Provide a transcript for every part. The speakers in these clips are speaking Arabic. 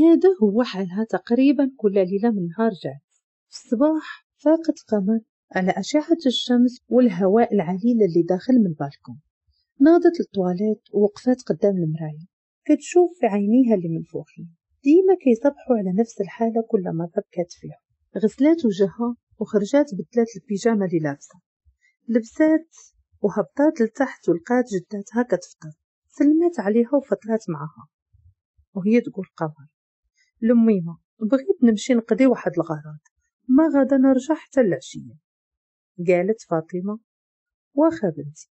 هذا هو حالها تقريبا كل ليلة من نهار جات في الصباح فاقت قمر على أشعة الشمس والهواء العليل اللي داخل من البالكون ناضت للطواليت ووقفت قدام المراية كتشوف في عينيها اللي منفوخين ديما كيصبحوا على نفس الحالة كل ما بكت فيها غسلات وجهها وخرجات بدلات البيجامة اللي لابسة لبسات وهبطات لتحت ولقات جداتها كتفطر سلمت عليها وفطرات معها وهي تقول قرر لميمة بغيت نمشي نقضي واحد الغرض ما غادا نرجع حتى العشية قالت فاطمة واخا بنتي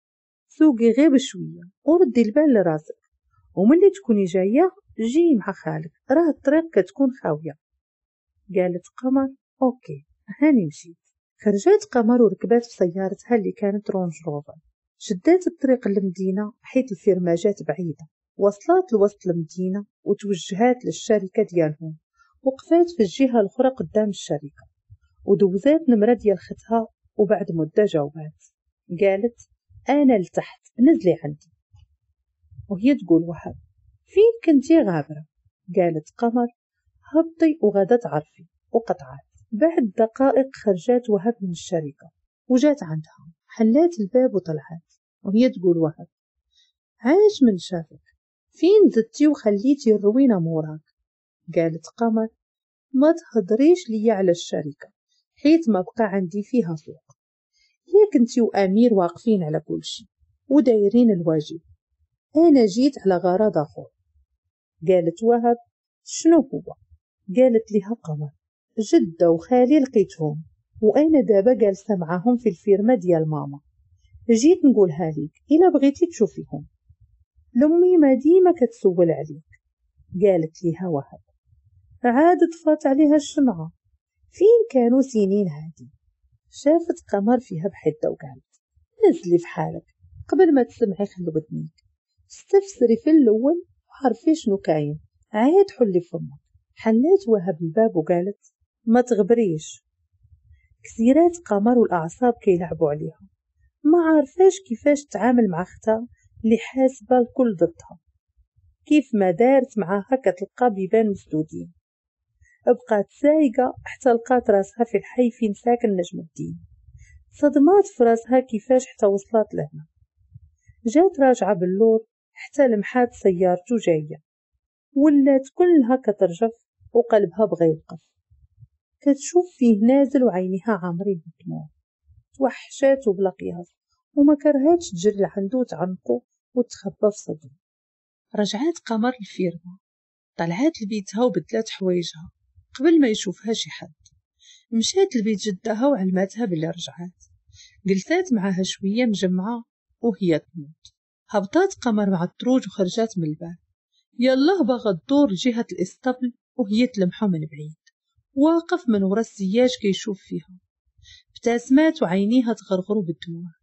سوقي غير بشوية وردي البال لراسك وملي تكوني جاية جي مع خالك راه الطريق كتكون خاوية قالت قمر اوكي هاني مشيت خرجات قمر وركبات في سيارتها اللي كانت رونج روفر شدات الطريق للمدينة حيت الفرماجات بعيدة وصلات لوسط المدينة وتوجهات للشركة ديالهم وقفات في الجهة الأخرى قدام الشركة ودوزات نمرة ديال ختها وبعد مدة جاوبات قالت أنا لتحت نزلي عندي وهي تقول وهب فين كنتي غابرة قالت قمر هبطي وغدا تعرفي وقطعت بعد دقائق خرجات وهب من الشركة وجات عندها حلات الباب وطلعت وهي تقول وهب عاش من شافك فين زدتي وخليتي الروينة موراك قالت قمر ما تهضريش ليا على الشركة حيت ما بقى عندي فيها سوق هي كنتي وامير واقفين على كل شيء ودايرين الواجب انا جيت على غرض اخر قالت وهب شنو هو قالت لها قمر جدة وخالي لقيتهم وانا دابا جالسه معاهم في الفيرما ديال ماما جيت نقولها ليك الا بغيتي تشوفيهم لأمي ما ديما كتسول عليك قالت ليها وهب عاد طفات عليها الشمعة فين كانوا سنين هادي شافت قمر فيها بحدة وقالت نزلي بحالك قبل ما تسمعي خلو بدنيك استفسري في الأول وعرفي شنو كاين عاد حلي فمك حلات وهب الباب وقالت ما تغبريش كثيرات قمر والأعصاب كيلعبوا عليها ما عارفاش كيفاش تعامل مع اختها اللي حاسبة الكل ضدها كيف ما دارت معاها كتلقى بيبان مسدودين بقات سايقة حتى لقات راسها في الحي فين ساكن نجم الدين صدمات في راسها كيفاش حتى وصلت لهنا جات راجعة باللور حتى لمحات سيارته جاية ولات كلها كترجف وقلبها بغا يوقف كتشوف فيه نازل وعينيها عامرين بالدموع توحشات وبلاقيها وما كرهتش تجري لعندو وتعنقه وتخبى في صدره رجعات قمر الفيرما طلعات لبيتها وبدلات حوايجها قبل ما يشوفها شي حد مشات لبيت جدها وعلمتها بلي رجعات جلسات معاها شوية مجمعة وهي تموت هبطات قمر مع الدروج وخرجات من الباب يلا باغا الدور لجهة الإسطبل وهي تلمحه من بعيد واقف من ورا السياج كيشوف فيها ابتسمات وعينيها تغرغروا بالدموع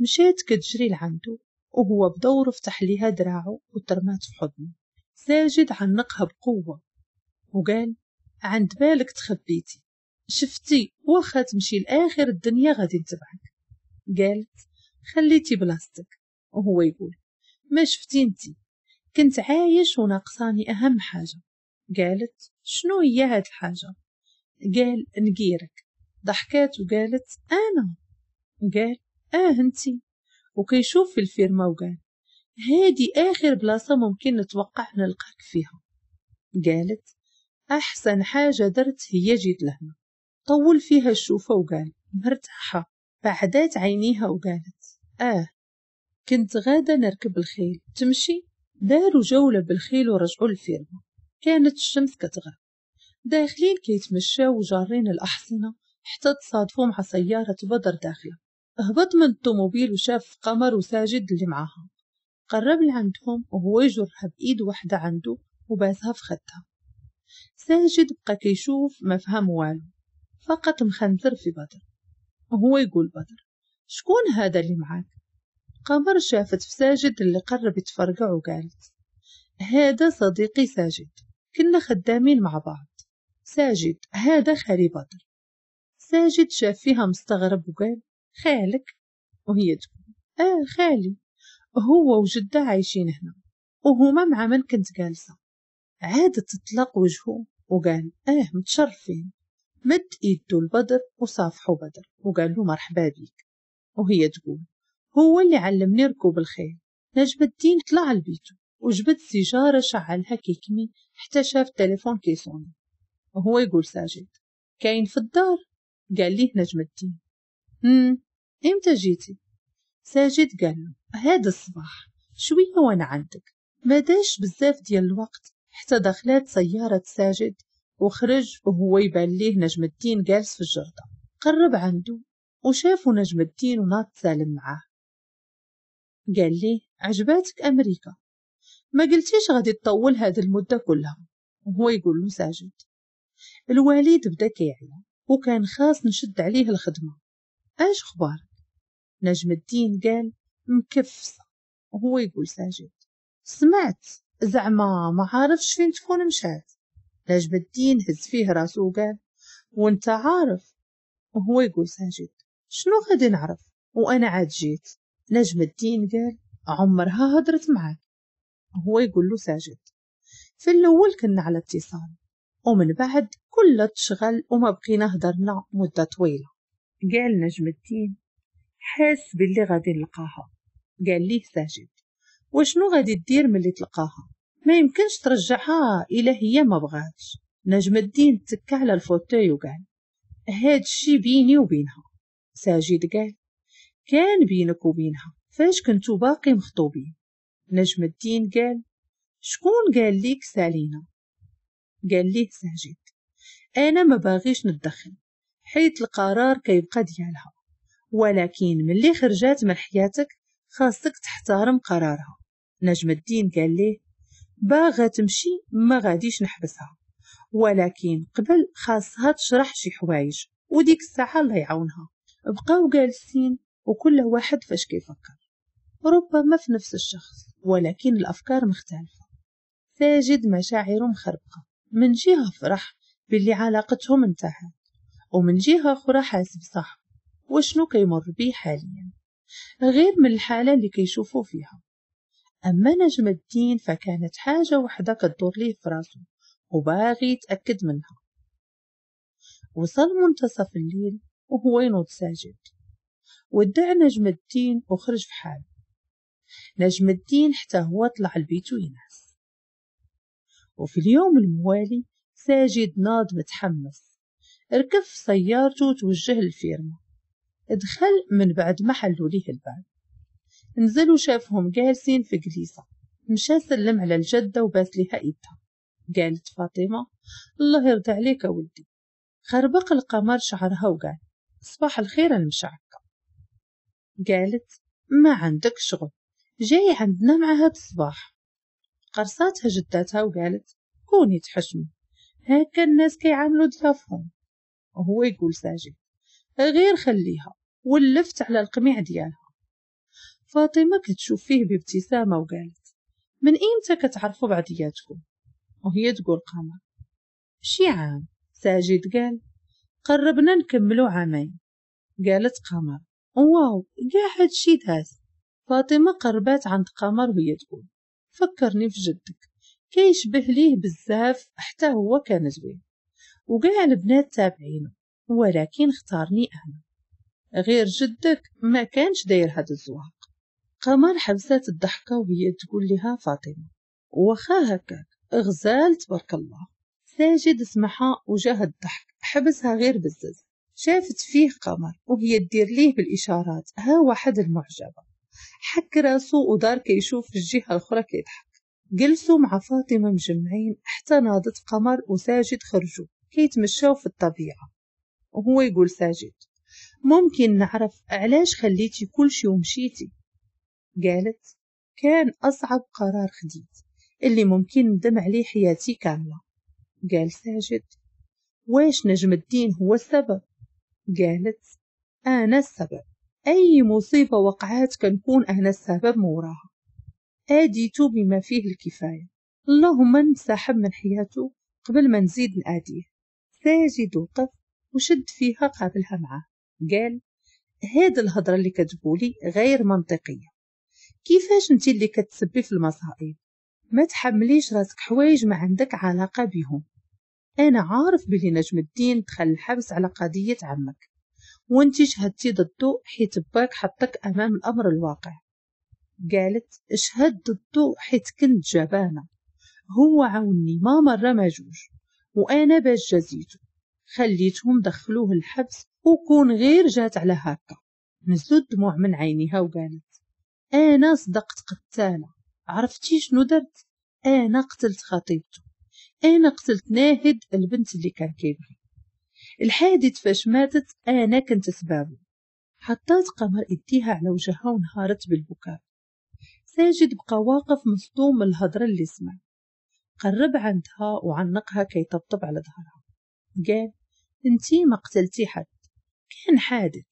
مشات كتجري لعندو وهو بدورو فتح ليها دراعو وترمات في حضنه ساجد عنقها بقوة وقال عند بالك تخبيتي شفتي واخا تمشي لآخر الدنيا غادي نتبعك قالت خليتي بلاصتك وهو يقول ما شفتي انتي كنت عايش وناقصاني أهم حاجة قالت شنو هي هاد الحاجة قال نقيرك ضحكات وقالت أنا قال اه انتي وكيشوف في الفيرما وقال هادي آخر بلاصة ممكن نتوقع نلقاك فيها قالت أحسن حاجة درت هي جيت لهنا طول فيها الشوفة وقال مرتاحة بعدات عينيها وقالت آه كنت غادة نركب الخيل تمشي داروا جولة بالخيل ورجعوا الفيرما كانت الشمس كتغرب داخلين كيتمشاو وجارين الأحصنة حتى تصادفوا مع سيارة بدر داخلة هبط من الطوموبيل وشاف قمر وساجد اللي معاها قرب لعندهم وهو يجرها بإيد واحدة عنده وباسها في خدها ساجد بقى كيشوف ما فهم والو فقط مخنثر في بدر وهو يقول بدر شكون هذا اللي معاك قمر شافت في ساجد اللي قرب يتفرقع وقالت هذا صديقي ساجد كنا خدامين مع بعض ساجد هذا خالي بدر ساجد شاف فيها مستغرب وقال خالك وهي تقول اه خالي هو وجده عايشين هنا وهما مع من كنت جالسة عاد تطلق وجهه وقال اه متشرفين مد ايده لبدر وصافحه بدر وقال له مرحبا بيك وهي تقول هو اللي علمني ركوب الخيل نجم الدين طلع لبيته وجبت سيجارة شعلها كيكمي حتى شاف تليفون كيسوني وهو يقول ساجد كاين في الدار قال ليه نجم الدين امم امتى جيتي ساجد قال له هذا الصباح شوية وانا عندك ما داش بزاف ديال الوقت حتى دخلت سيارة ساجد وخرج وهو يبان ليه نجم الدين جالس في الجردة قرب عنده وشافه نجم الدين وناط سالم معاه قال لي عجباتك أمريكا ما قلتيش غادي تطول هاد المدة كلها وهو يقول له ساجد الوالد بدا كيعيا وكان خاص نشد عليه الخدمة ايش اخبارك نجم الدين قال مكفصة وهو يقول ساجد سمعت زعما ما عارفش فين تكون مشات نجم الدين هز فيه راسه وقال وانت عارف وهو يقول ساجد شنو غادي نعرف وانا عاد جيت نجم الدين قال عمرها هدرت معك هو يقول له ساجد في الاول كنا على اتصال ومن بعد كل تشغل وما بقينا هدرنا مدة طويلة قال نجم الدين حاس باللي غادي نلقاها قال ليه ساجد وشنو غادي دير ملي تلقاها ما يمكنش ترجعها إلا هي ما بغاتش نجم الدين تكى على الفوتوي وقال هاد الشي بيني وبينها ساجد قال كان بينك وبينها فاش كنتو باقي مخطوبين نجم الدين قال شكون قال ليك سالينا قال ليه ساجد انا ما باغيش نتدخل حيت القرار كيبقى ديالها ولكن ملي خرجات من حياتك خاصك تحترم قرارها نجم الدين قال ليه باغا تمشي ما غاديش نحبسها ولكن قبل خاصها تشرح شي حوايج وديك الساعة الله يعاونها بقاو جالسين وكل واحد فاش كيفكر ربما في نفس الشخص ولكن الأفكار مختلفة ساجد مشاعره مخربقة من جهة فرح باللي علاقتهم انتهت ومن جهة أخرى حاس صاحبه وشنو كيمر بيه حاليا غير من الحالة اللي كيشوفو فيها أما نجم الدين فكانت حاجة وحدة كدور ليه في راسو وباغي يتأكد منها وصل منتصف الليل وهو ينوض ساجد ودع نجم الدين وخرج في حال نجم الدين حتى هو طلع البيت ينعس وفي اليوم الموالي ساجد ناض متحمس ركب في سيارته وتوجه للفيرما دخل من بعد ما حلوا ليه الباب نزل وشافهم جالسين في جليسة مشى سلم على الجدة وباس لها إيدها قالت فاطمة الله يرضى عليك يا ولدي خربق القمر شعرها وقال صباح الخير المشعكة قالت ما عندك شغل جاي عندنا معها بصباح الصباح قرصاتها جداتها وقالت كوني تحشمي هكا الناس كيعاملوا ضيافهم وهو يقول ساجد غير خليها ولفت على القميع ديالها فاطمة كتشوف فيه بابتسامة وقالت من إمتى كتعرفوا بعضياتكم وهي تقول قمر شي عام ساجد قال قربنا نكملو عامين قالت قمر واو كاع هادشي داز فاطمة قربات عند قمر وهي تقول فكرني في جدك كيشبه ليه بزاف حتى هو كان زوين وقاع البنات تابعينه ولكن اختارني أنا غير جدك ما كانش داير هاد الزواق قمر حبسات الضحكة وهي تقول لها فاطمة وخا هكاك غزال تبارك الله ساجد سمعها وجاه الضحك حبسها غير بزز شافت فيه قمر وهي دير ليه بالإشارات ها واحد المعجبة حك راسو ودار كيشوف الجهة الأخرى كيضحك جلسوا مع فاطمة مجمعين حتى ناضت قمر وساجد خرجوا كيتمشاو في الطبيعة وهو يقول ساجد ممكن نعرف علاش خليتي كل شي ومشيتي قالت كان أصعب قرار خديت اللي ممكن ندم عليه حياتي كاملة قال ساجد واش نجم الدين هو السبب قالت أنا السبب أي مصيبة وقعات كنكون أنا السبب موراها آديتو بما فيه الكفاية اللهم انسحب من حياته قبل ما نزيد نآديه ساجد وقف وشد فيها قابلها معاه قال هاد الهضرة اللي كتقولي غير منطقية كيفاش انت اللي كتسبي في المصائب ما تحمليش راسك حوايج ما عندك علاقة بهم أنا عارف بلي نجم الدين دخل الحبس على قضية عمك وانت شهدتي ضده حيت باك حطك أمام الأمر الواقع قالت اشهد ضده حيت كنت جبانة هو عاوني ما مرة ما جوج وأنا باش جزيتو خليتهم دخلوه الحبس وكون غير جات على هكا نزلو الدموع من عينيها وقالت انا صدقت قتالة عرفتي شنو درت انا قتلت خطيبته انا قتلت ناهد البنت اللي كان كيبغي الحادث فاش ماتت انا كنت سبابه حطات قمر ايديها على وجهها ونهارت بالبكاء ساجد بقى واقف مصدوم من الهضره اللي سمع قرب عندها وعنقها كيطبطب على ظهرها قال انتي ما قتلتي حد كان حادث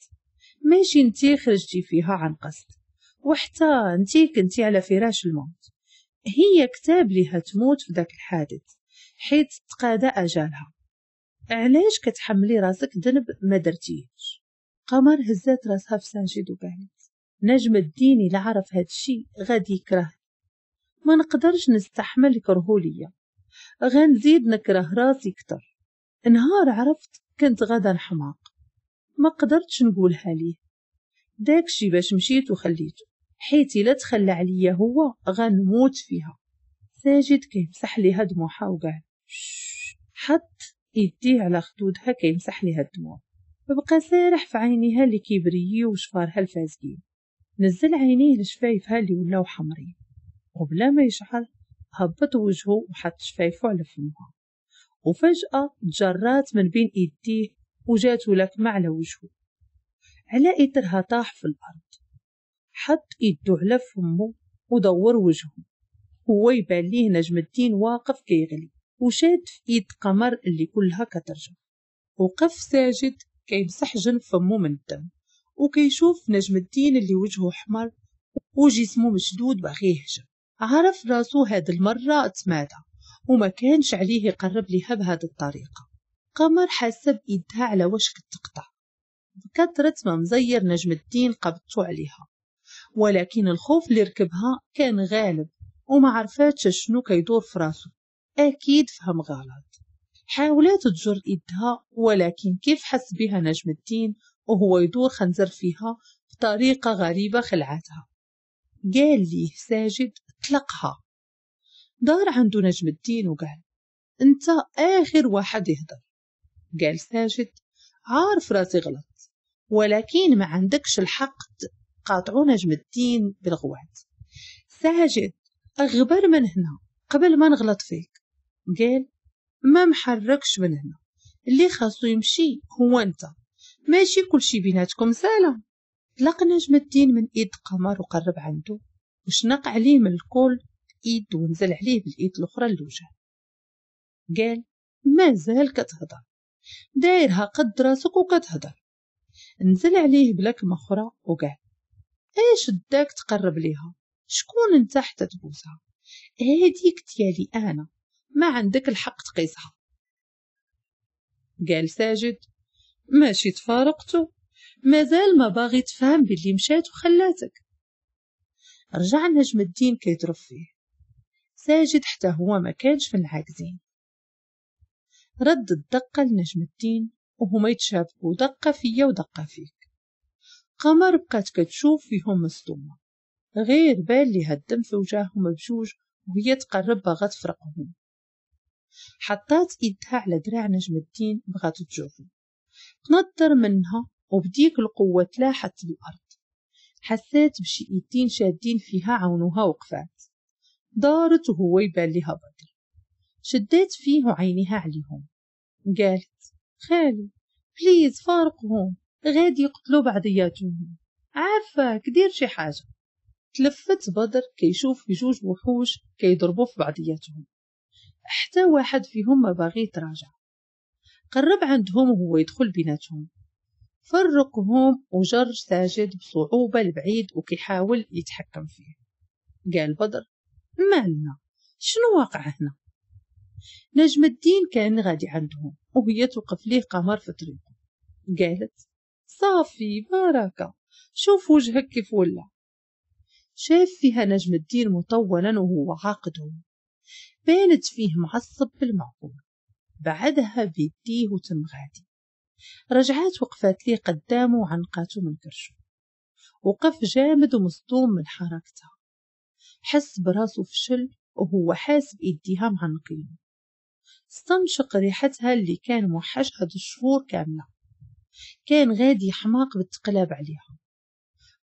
ماشي انتي خرجتي فيها عن قصد وحتى انتي كنتي على فراش الموت هي كتاب ليها تموت في ذاك الحادث حيت تقادى أجالها علاش كتحملي راسك ذنب ما درتيهش قمر هزات راسها في سانجيد وقالت نجم الدين اللي عرف هاد الشي غادي يكره ما نقدرش نستحمل كرهولية غنزيد نكره راسي كتر نهار عرفت كنت غدا حماق ما قدرتش نقولها ليه داكشي باش مشيت وخليته حيت الا تخلى عليا هو غنموت فيها ساجد كيمسح ليها دموعها وقال حط يديه على خدودها كيمسح ليها الدموع بقى سارح في عينيها اللي كيبريي وشفارها الفازقين نزل عينيه لشفايفها اللي ولاو حمرين وبلا ما يشعر هبط وجهه وحط شفايفه على فمها وفجأة جرات من بين إيديه وجات لكمة على وجهه على إثرها طاح في الأرض حط إيده على فمه ودور وجهه هو يبان ليه نجم الدين واقف كيغلي وشاد في إيد قمر اللي كلها كترجم وقف ساجد كيمسح جنب فمه من الدم وكيشوف نجم الدين اللي وجهه حمر وجسمه مشدود باغي يهجم عرف راسو هاد المرة تمادى وما كانش عليه يقرب ليها بهذه الطريقة قمر حسب إيدها على وشك تقطع بكثرة ما مزير نجم الدين قبضتو عليها ولكن الخوف اللي ركبها كان غالب وما عرفاتش شنو كيدور في راسو أكيد فهم غلط حاولت تجر إيدها ولكن كيف حس بها نجم الدين وهو يدور خنزر فيها بطريقة غريبة خلعتها قال ليه ساجد طلقها دار عنده نجم الدين وقال انت اخر واحد يهدر قال ساجد عارف راسي غلط ولكن ما عندكش الحق قاطعو نجم الدين بالغوات ساجد اغبر من هنا قبل ما نغلط فيك قال ما محركش من هنا اللي خاصو يمشي هو انت ماشي كلشي بيناتكم سالم طلق نجم الدين من ايد قمر وقرب عنده وشنق عليه من الكل ايد ونزل عليه بالايد الاخرى للوجه قال مازال كتهضر دايرها قد راسك وكتهضر نزل عليه بلكمة أخرى وقال ايش داك تقرب ليها شكون انت حتى تبوسها هاديك ديالي انا ما عندك الحق تقيسها قال ساجد ماشي تفارقته مازال ما باغي تفهم باللي مشات وخلاتك رجع نجم الدين كيضرب فيه الساجد حتى هو ما كانش من العاجزين رد الدقة لنجم الدين وهما يتشابكوا دقة فيا ودقة فيك قمر بقات كتشوف فيهم مصدومة غير بال لي هدم في وجاههم بجوج وهي تقرب باغا تفرقهم حطات إيدها على دراع نجم الدين بغات تجوفو تنطر منها وبديك القوة تلاحت الأرض حسات بشي إيدين شادين فيها عونوها وقفات دارت وهو يبان ليها بدري شدات فيه عينيها عليهم قالت خالي بليز فارقهم غادي يقتلوا بعضياتهم عافاك دير شي حاجه تلفت بدر كيشوف كي جوج وحوش كيضربوا في بعضياتهم حتى واحد فيهم ما باغي يتراجع قرب عندهم وهو يدخل بيناتهم فرقهم وجر ساجد بصعوبة لبعيد وكيحاول يتحكم فيه قال بدر مالنا شنو واقع هنا نجم الدين كان غادي عندهم وهي توقف ليه قمر في طريقه قالت صافي باركة شوف وجهك كيف ولا شاف فيها نجم الدين مطولا وهو عاقده بانت فيه معصب بالمعقول بعدها بيديه وتم غادي رجعات وقفات لي قدامه عنقاته من كرشه وقف جامد ومصدوم من حركتها حس براسه فشل وهو حاس باتهام عن قيمه استنشق ريحتها اللي كان موحشها شهور كاملة كان غادي حماق بالتقلاب عليها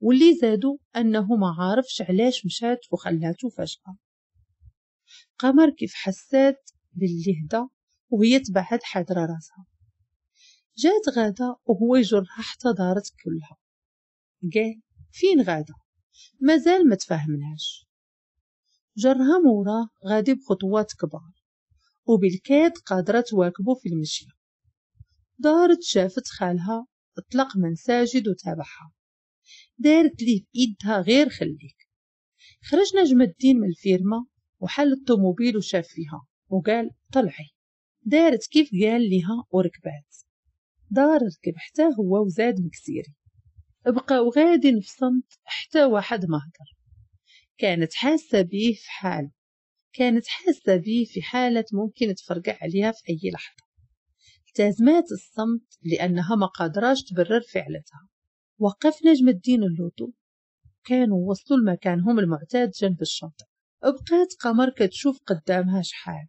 واللي زادو أنه ما عارفش علاش مشات وخلاتو فجأة قمر كيف حسات باللهدة هدا وهي تبعد حاضرة راسها جات غادة وهو يجرها حتى دارت كلها قال فين غادة مازال ما تفهمناش جرها مورا غادي بخطوات كبار وبالكاد قادرة تواكبه في المشي دارت شافت خالها اطلق من ساجد وتابعها دارت ليه بإيدها غير خليك خرج نجم الدين من الفيرما وحل الطوموبيل وشاف فيها وقال طلعي دارت كيف قال لها وركبات دار ركب حتى هو وزاد مكسيري بقاو غادي في حتى واحد ما هدر كانت حاسة بيه في حال كانت حاسة بيه في حالة ممكن تفرقع عليها في أي لحظة التزمات الصمت لأنها ما قادراش تبرر فعلتها وقف نجم الدين اللوطو كانوا وصلوا لمكانهم المعتاد جنب الشاطئ بقات قمر كتشوف قدامها شحال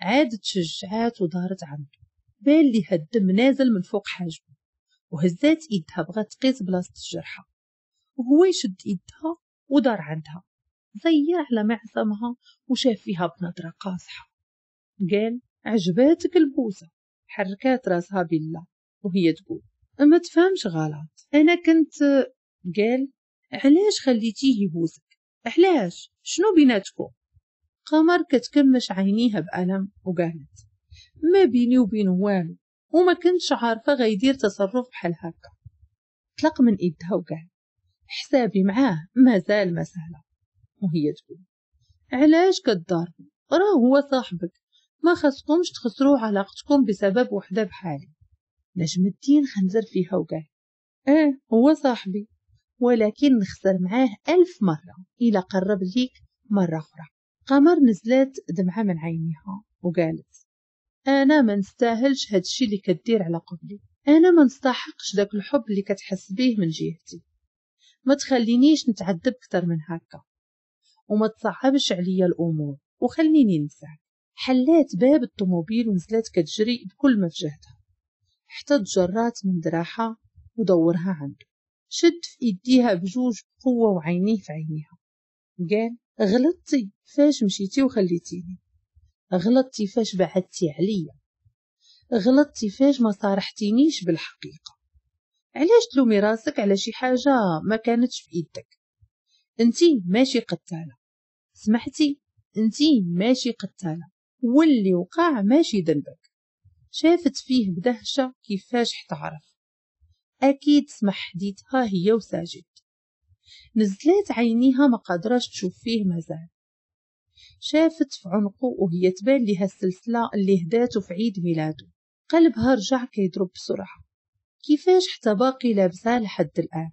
عادت شجعات ودارت عنده بان لي هدم نازل من فوق حاجبه وهزات ايدها بغات تقيس بلاصة الجرحى وهو يشد ايدها ودار عندها ضيع لمعثمها وشاف فيها بنظرة قاصحة قال عجباتك البوسة حركات راسها بلا وهي تقول ما تفهمش غلط أنا كنت قال علاش خليتيه يبوسك علاش شنو بيناتكم قمر كتكمش عينيها بألم وقالت ما بيني وبينه والو وما كنتش عارفة غيدير تصرف بحال هكا طلق من إيدها وقال حسابي معاه مازال مسهله وهي تقول علاش كدار راه هو صاحبك ما خصكمش تخسروا علاقتكم بسبب وحدة بحالي نجم الدين خنزر فيها وقال اه هو صاحبي ولكن نخسر معاه ألف مرة إلى قرب ليك مرة أخرى قمر نزلت دمعة من عينيها وقالت أنا ما نستاهلش هادشي اللي كدير على قبلي أنا ما نستحقش داك الحب اللي كتحس بيه من جهتي ما تخلينيش نتعذب أكثر من هكا وما تصعبش عليا الأمور وخليني نمسك حلات باب الطوموبيل ونزلت كتجري بكل ما في جهدها حتى تجرات من دراعها ودورها عنده شد في ايديها بجوج بقوة وعينيه في عينيها قال غلطتي فاش مشيتي وخليتيني غلطتي فاش بعدتي عليا غلطتي فاش ما صارحتينيش بالحقيقة علاش تلومي راسك على شي حاجة ما كانتش في ايدك انتي ماشي قتالة سمحتي انتي ماشي قتالة واللي وقع ماشي ذنبك شافت فيه بدهشة كيفاش حتعرف أكيد سمح حديتها هي وساجد نزلات عينيها ما قادراش تشوف فيه مازال شافت في عنقه وهي تبان لها السلسلة اللي هداته في عيد ميلاده قلبها رجع كيضرب بسرعة كيفاش حتى باقي لابسها لحد الآن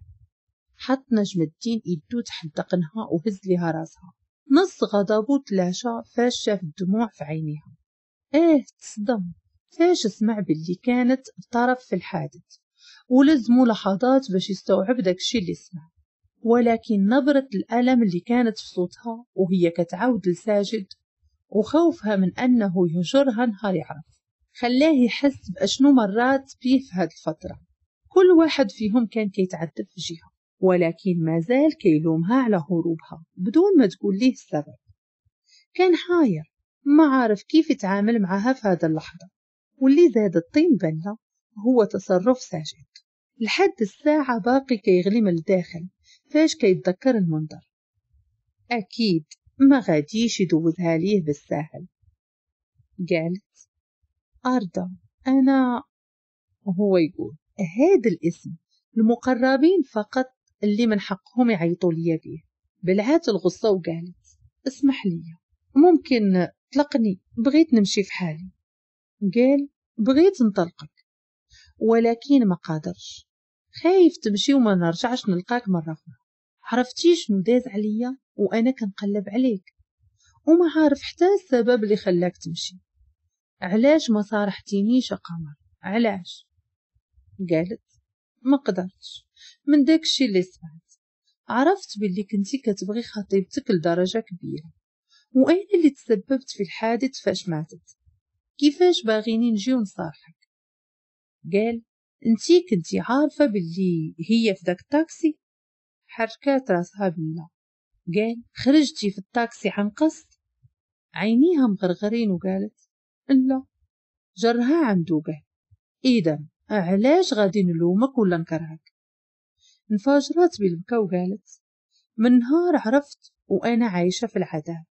حط نجم الدين إيدو تحت دقنها وهز لها راسها نص غضبه تلاشى فاش شاف الدموع في عينيها ايه تصدم فاش سمع باللي كانت طرف في الحادث ولزمو لحظات باش يستوعب داكشي اللي سمع ولكن نبرة الألم اللي كانت في صوتها وهي كتعاود لساجد وخوفها من أنه يهجرها نهار يعرف خلاه يحس بأشنو مرات بيه في هاد الفترة كل واحد فيهم كان كيتعذب في جهة ولكن ما زال كيلومها على هروبها بدون ما تقول ليه السبب كان حاير ما عارف كيف يتعامل معها في هذا اللحظة واللي زاد الطين بلة هو تصرف ساجد لحد الساعة باقي كيغلي من الداخل فاش كيتذكر المنظر أكيد ما غاديش يدوزها ليه بالساهل قالت أرضى أنا هو يقول هذا الاسم المقربين فقط اللي من حقهم يعيطوا لي بيه بلعات الغصة وقالت اسمح لي ممكن طلقني بغيت نمشي في حالي قال بغيت نطلقك ولكن ما قادرش خايف تمشي وما نرجعش نلقاك مرة أخرى عرفتي شنو داز عليا وأنا كنقلب عليك وما عارف حتى السبب اللي خلاك تمشي علاش ما صارحتينيش قمر علاش قالت ما قدرتش من داك الشي اللي سمعت عرفت باللي كنتي كتبغي خطيبتك لدرجة كبيرة وأنا اللي تسببت في الحادث فاش ماتت كيفاش باغيني نجي ونصالحك قال انتي كنتي عارفة باللي هي في داك التاكسي حركات راسها بلا قال خرجتي في التاكسي عن قصد عينيها مغرغرين وقالت لا جرها عنده قال اذا علاش غادي نلومك ولا نكرهك انفجرت بالبكا وقالت من نهار عرفت وأنا عايشة في العذاب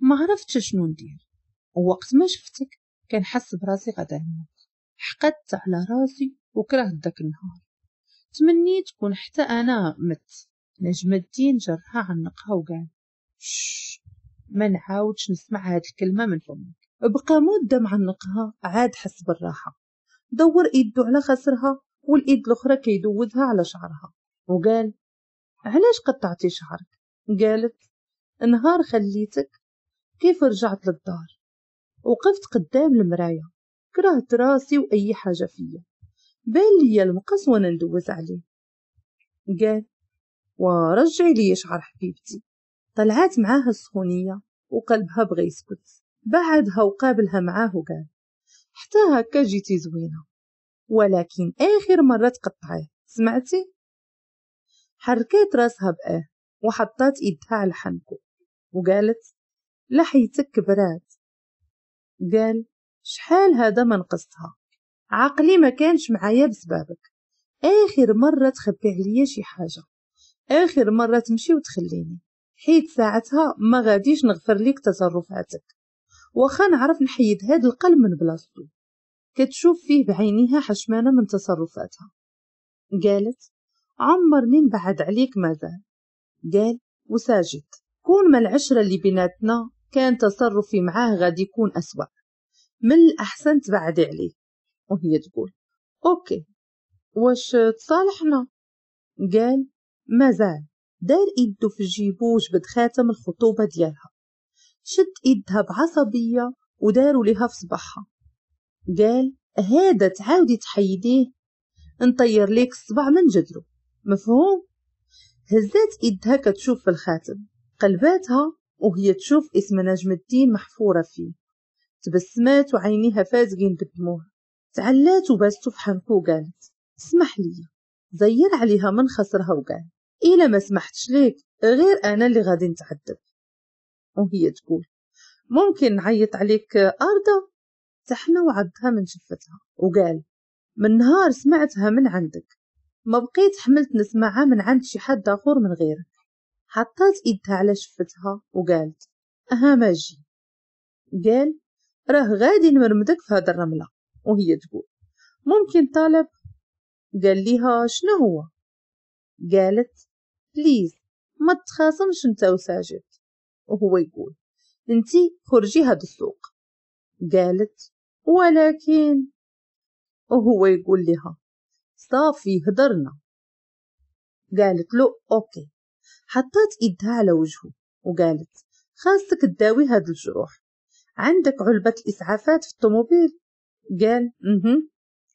ما عرفتش شنو ندير ووقت ما شفتك كان حس براسي غدا نموت حقدت على راسي وكرهت داك النهار تمنيت كون حتى أنا مت نجم الدين جرها عنقها وقال ما نعاودش نسمع هاد الكلمة من فمك بقى مدة معنقها عاد حس بالراحة دور إيدو على خسرها والإيد الأخرى كيدوزها على شعرها وقال علاش قطعتي شعرك قالت نهار خليتك كيف رجعت للدار وقفت قدام المراية كرهت راسي وأي حاجة فيا بان لي المقص وانا ندوز عليه قال ورجعي لي شعر حبيبتي طلعت معاها السخونية وقلبها بغى يسكت بعدها وقابلها معاه وقال حتى هكا جيتي زوينة ولكن آخر مرة تقطعيه سمعتي حركات راسها بقاه وحطت إيدها على حنكو وقالت لحيتك برات قال شحال هذا ما نقصتها عقلي ما كانش معايا بسبابك آخر مرة تخبي عليا شي حاجة آخر مرة تمشي وتخليني حيت ساعتها ما غاديش نغفر ليك تصرفاتك واخا نعرف نحيد هاد القلب من بلاصتو كتشوف فيه بعينيها حشمانة من تصرفاتها قالت عمر من بعد عليك ماذا؟ قال وساجد كون ما العشرة اللي بيناتنا كان تصرفي معاه غادي يكون أسوأ من الأحسن تبعدي عليه وهي تقول أوكي واش تصالحنا قال مازال دار إيدو في جيبو وجبد خاتم الخطوبة ديالها شد إيدها بعصبية وداروا ليها في صباحها قال هذا تعاودي تحيديه نطير ليك الصبع من جدرو مفهوم؟ هزات إيدها كتشوف في الخاتم قلباتها وهي تشوف اسم نجم الدين محفورة فيه تبسمات وعينيها فازقين بالدموع تعلات وبازتو في حنكو وقالت اسمح لي زير عليها من خسرها وقال إلا ما سمحتش ليك غير أنا اللي غادي نتعذب وهي تقول ممكن نعيط عليك أردا تحنا وعدها من شفتها وقال من نهار سمعتها من عندك ما بقيت حملت نسمعها من عند شي حد آخر من غيرك حطات إيدها على شفتها وقالت أها ماجي قال راه غادي نمرمدك في هاد الرملة وهي تقول ممكن طالب قال ليها شنو هو قالت بليز ما تخاصمش انت وساجد وهو يقول انتي خرجي هاد السوق قالت ولكن وهو يقول لها صافي هدرنا قالت له أوكي حطت إيدها على وجهه وقالت خاصك تداوي هاد الجروح عندك علبة الإسعافات في الطوموبيل قال مهم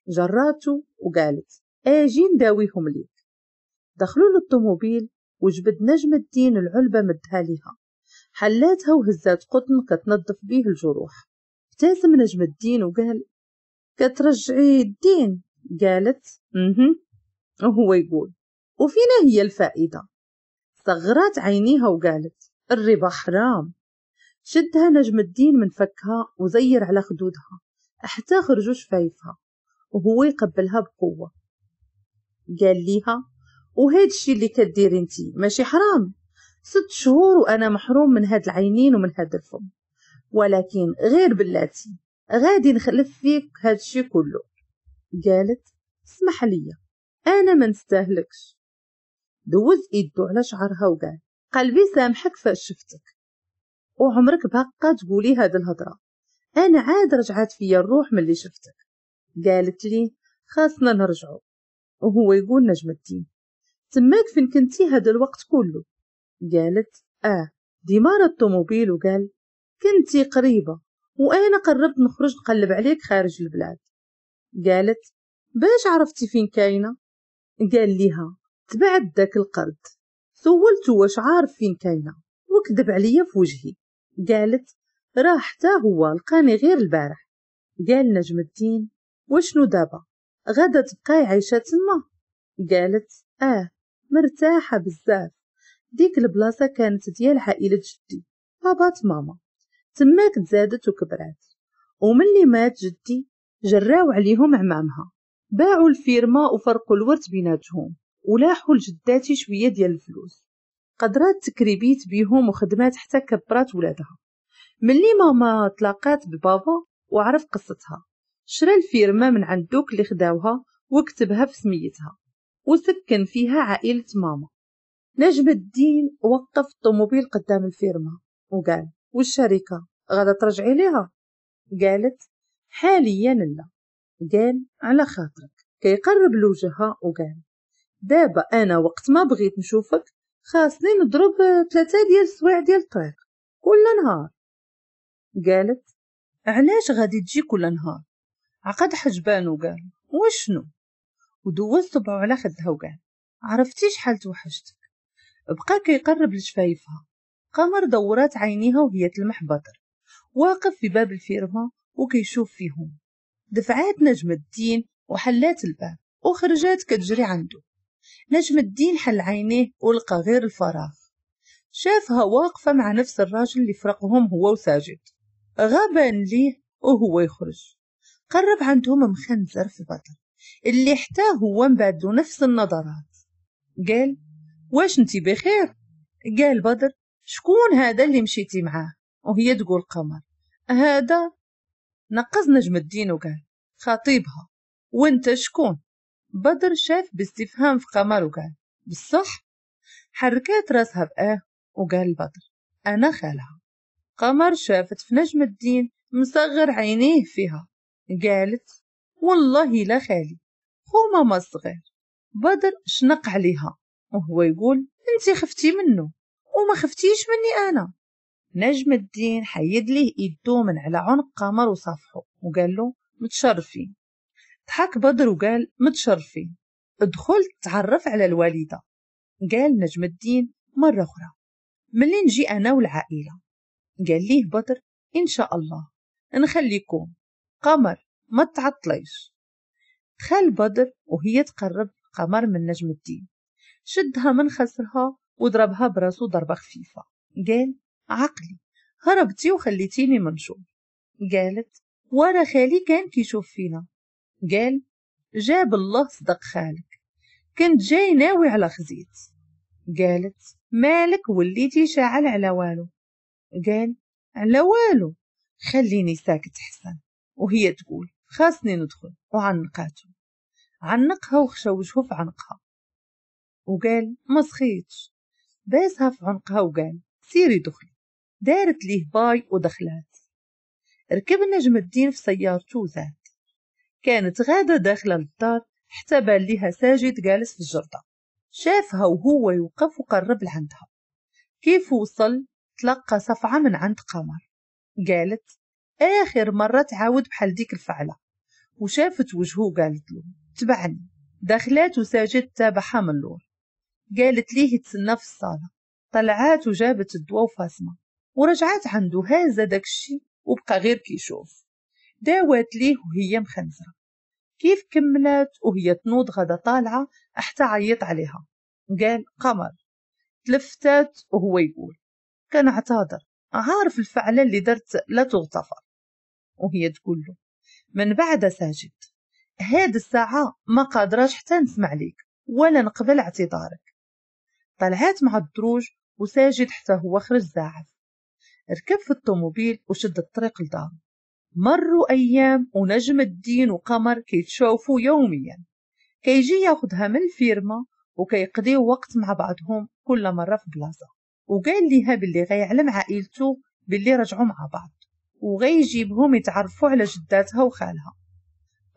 جراته وقالت اجي إيه، نداويهم ليك دخلوا للطوموبيل وجبد نجم الدين العلبة مدها ليها حلاتها وهزات قطن كتنظف بيه الجروح ابتسم نجم الدين وقال كترجعي الدين قالت اها وهو يقول وفينا هي الفائدة صغرت عينيها وقالت الربا حرام شدها نجم الدين من فكها وزير على خدودها حتى خرجوا شفايفها وهو يقبلها بقوة قال ليها وهاد الشي اللي كديري انتي ماشي حرام ست شهور وانا محروم من هاد العينين ومن هاد الفم ولكن غير بلاتي غادي نخلف فيك هاد الشي كله قالت اسمح لي أنا ما نستاهلكش دوز إيدو على شعرها وقال قلبي سامحك فاش شفتك وعمرك باقا تقولي هاد الهضرة أنا عاد رجعت فيا الروح ملي شفتك قالت لي خاصنا نرجعو وهو يقول نجم الدين تماك فين كنتي هاد الوقت كله قالت آه ديما الطوموبيل وقال كنتي قريبة وأنا قربت نخرج نقلب عليك خارج البلاد قالت باش عرفتي فين كاينة قال ليها تبعت داك القرد سولتو واش عارف فين كاينة وكذب عليا في وجهي قالت راه حتى هو لقاني غير البارح قال نجم الدين وشنو دابا غدا تبقاي عايشة تما قالت اه مرتاحة بزاف ديك البلاصة كانت ديال عائلة جدي بابات ماما تماك تزادت وكبرات وملي مات جدي جراو عليهم عمامها باعوا الفيرما وفرقوا الورث بيناتهم ولاحوا لجداتي شوية ديال الفلوس قدرات تكريبيت بيهم وخدمات حتى كبرات ولادها ملي ماما تلاقات ببابا وعرف قصتها شرى الفيرما من عند دوك اللي خداوها وكتبها في سميتها وسكن فيها عائلة ماما نجم الدين وقف الطوموبيل قدام الفيرما وقال والشركة غادا ترجعي ليها قالت حاليا لا قال على خاطرك كيقرب لوجهها وقال دابا انا وقت ما بغيت نشوفك خاصني نضرب ثلاثة ديال السوايع ديال الطريق كل نهار قالت علاش غادي تجي كل نهار عقد حجبان وقال وشنو ودوز صبعو على خدها وقال عرفتي شحال توحشتك بقى كيقرب لشفايفها قمر دورات عينيها وهي تلمح بطر واقف في باب الفيرما وكيشوف فيهم دفعات نجم الدين وحلات الباب وخرجات كتجري عنده نجم الدين حل عينيه ولقى غير الفراغ شافها واقفة مع نفس الراجل اللي فرقهم هو وساجد غابان ليه وهو يخرج قرب عندهم مخنزر في بطن اللي حتى هو مبادلو نفس النظرات قال واش انتي بخير قال بدر شكون هذا اللي مشيتي معاه وهي تقول قمر هذا نقز نجم الدين وقال خطيبها وانت شكون بدر شاف باستفهام في قمر وقال بالصح حركات راسها بآه وقال بدر أنا خالها قمر شافت في نجم الدين مصغر عينيه فيها قالت والله لا خالي هو ماما الصغير بدر شنق عليها وهو يقول انت خفتي منه وما خفتيش مني أنا نجم الدين حيد ليه ايدو من على عنق قمر وصفحه وقال له متشرفي ضحك بدر وقال متشرفي دخلت تعرف على الوالدة قال نجم الدين مرة أخرى ملي نجي أنا والعائلة قال ليه بدر إن شاء الله نخليكم قمر ما تعطليش دخل بدر وهي تقرب قمر من نجم الدين شدها من خسرها وضربها براسو ضربة خفيفة قال عقلي هربتي وخليتيني منشور قالت ورا خالي كان كيشوف فينا قال جاب الله صدق خالك كنت جاي ناوي على خزيت قالت مالك وليتي شاعل على والو قال على والو خليني ساكت حسن وهي تقول خاصني ندخل وعنقاتو عنقها وخشوشه في عنقها وقال ما سخيتش باسها في عنقها وقال سيري دخلي دارت ليه باي ودخلات ركب نجم الدين في سيارته وذهب كانت غادة داخلة للدار حتى بان ليها ساجد جالس في الجردة شافها وهو يوقف وقرب لعندها كيف وصل تلقى صفعة من عند قمر قالت آخر مرة تعاود بحال ديك الفعلة وشافت وجهه قالت له تبعني دخلات وساجد تابعها من اللور قالت ليه تسنى في الصالة طلعات وجابت الدواء وفاسمه ورجعت عنده هازا داكشي وبقى غير كيشوف داوات ليه وهي مخنزرة كيف كملت وهي تنوض غدا طالعة حتى عيط عليها قال قمر تلفتت وهو يقول كان اعتذر عارف الفعلة اللي درت لا تغتفر وهي تقول له من بعد ساجد هاد الساعة ما قادراش حتى نسمع ليك ولا نقبل اعتذارك طلعت مع الدروج وساجد حتى هو خرج زاعف ركب في الطوموبيل وشد الطريق لدارو مروا أيام ونجم الدين وقمر كيتشوفوا يوميا كيجي ياخدها من الفيرما وكيقضيو وقت مع بعضهم كل مرة في بلاصة وقال ليها باللي غيعلم عائلته باللي رجعوا مع بعض وغيجيبهم يتعرفوا على جداتها وخالها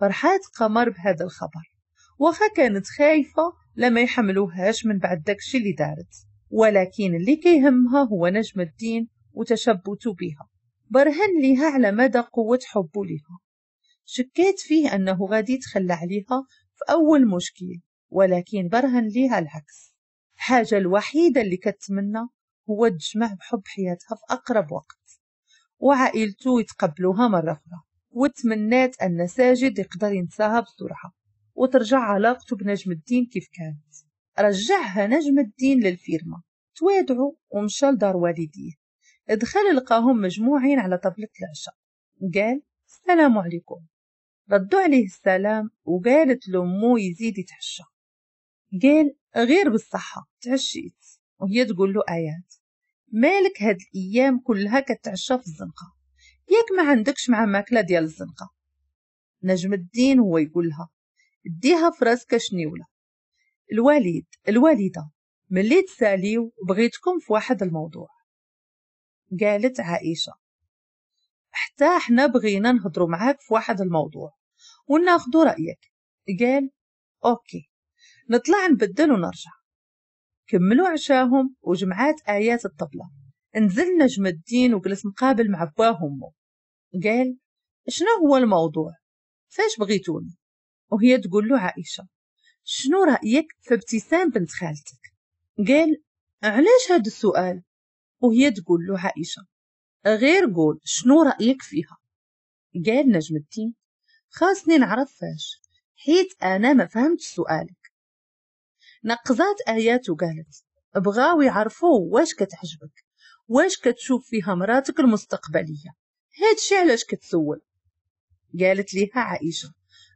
فرحات قمر بهذا الخبر واخا كانت خايفة لما يحملوهاش من بعد داكشي اللي دارت ولكن اللي كيهمها هو نجم الدين وتشبت بها برهن ليها على مدى قوة حبه لها شكيت فيه أنه غادي يتخلى عليها في أول مشكل ولكن برهن ليها العكس حاجة الوحيدة اللي كتمنى هو تجمع بحب حياتها في أقرب وقت وعائلته يتقبلوها مرة أخرى وتمنيت أن ساجد يقدر ينساها بسرعة وترجع علاقته بنجم الدين كيف كانت رجعها نجم الدين للفيرما توادعوا ومشى لدار والديه دخل لقاهم مجموعين على طبلة العشاء قال السلام عليكم ردوا عليه السلام وقالت له مو يزيد يتعشى قال غير بالصحة تعشيت وهي تقول له آيات مالك هاد الأيام كلها كتعشى في الزنقة ياك ما عندكش مع ماكلة ديال الزنقة نجم الدين هو يقولها ديها في راسك شنيولة الواليد الوالدة ملي تساليو بغيتكم في واحد الموضوع قالت عائشة حتى احنا بغينا نهضروا معاك في واحد الموضوع وناخدوا رأيك قال أوكي نطلع نبدل ونرجع كملوا عشاهم وجمعات آيات الطبلة نزل نجم الدين وجلس مقابل مع باه وامه قال شنو هو الموضوع فاش بغيتوني وهي تقول له عائشة شنو رأيك في ابتسام بنت خالتك قال علاش هاد السؤال وهي تقول له عائشة غير قول شنو رأيك فيها قال نجم الدين خاصني نعرف فاش حيت أنا ما فهمت سؤالك نقزات آيات وقالت بغاو يعرفوا واش كتعجبك واش كتشوف فيها مراتك المستقبلية هادشي علاش كتسول قالت ليها عائشة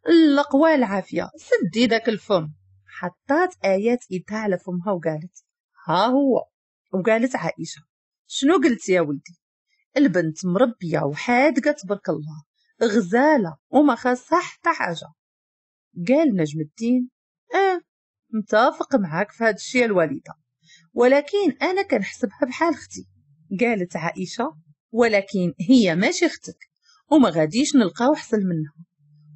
اللقوة العافية سدي داك الفم حطات آيات إيتها على فمها وقالت ها هو وقالت عائشة شنو قلت يا ولدي البنت مربية وحادقة تبارك الله غزالة وما خاصها حتى حاجة قال نجم الدين اه متافق معاك في هاد الشي الوالدة ولكن أنا كنحسبها بحال أختي قالت عائشة ولكن هي ماشي أختك وما غاديش نلقاو وحصل منها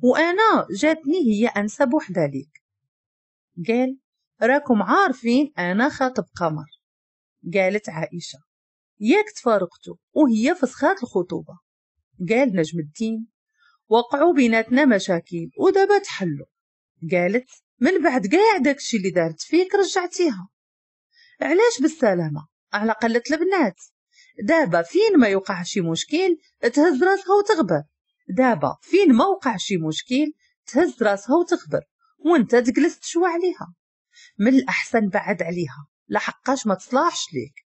وأنا جاتني هي أنسب وحدة ليك قال راكم عارفين أنا خاطب قمر قالت عائشة ياك تفارقتو وهي فسخات الخطوبة قال نجم الدين وقعوا بيناتنا مشاكل ودابا تحلو قالت من بعد كاع داكشي اللي دارت فيك رجعتيها علاش بالسلامة على قلة البنات دابا فين ما يوقع شي مشكل تهز راسها وتغبر دابا فين ما وقع شي مشكل تهز راسها وتغبر وانت تجلس تشوى عليها من الأحسن بعد عليها لحقاش ما تصلحش ليك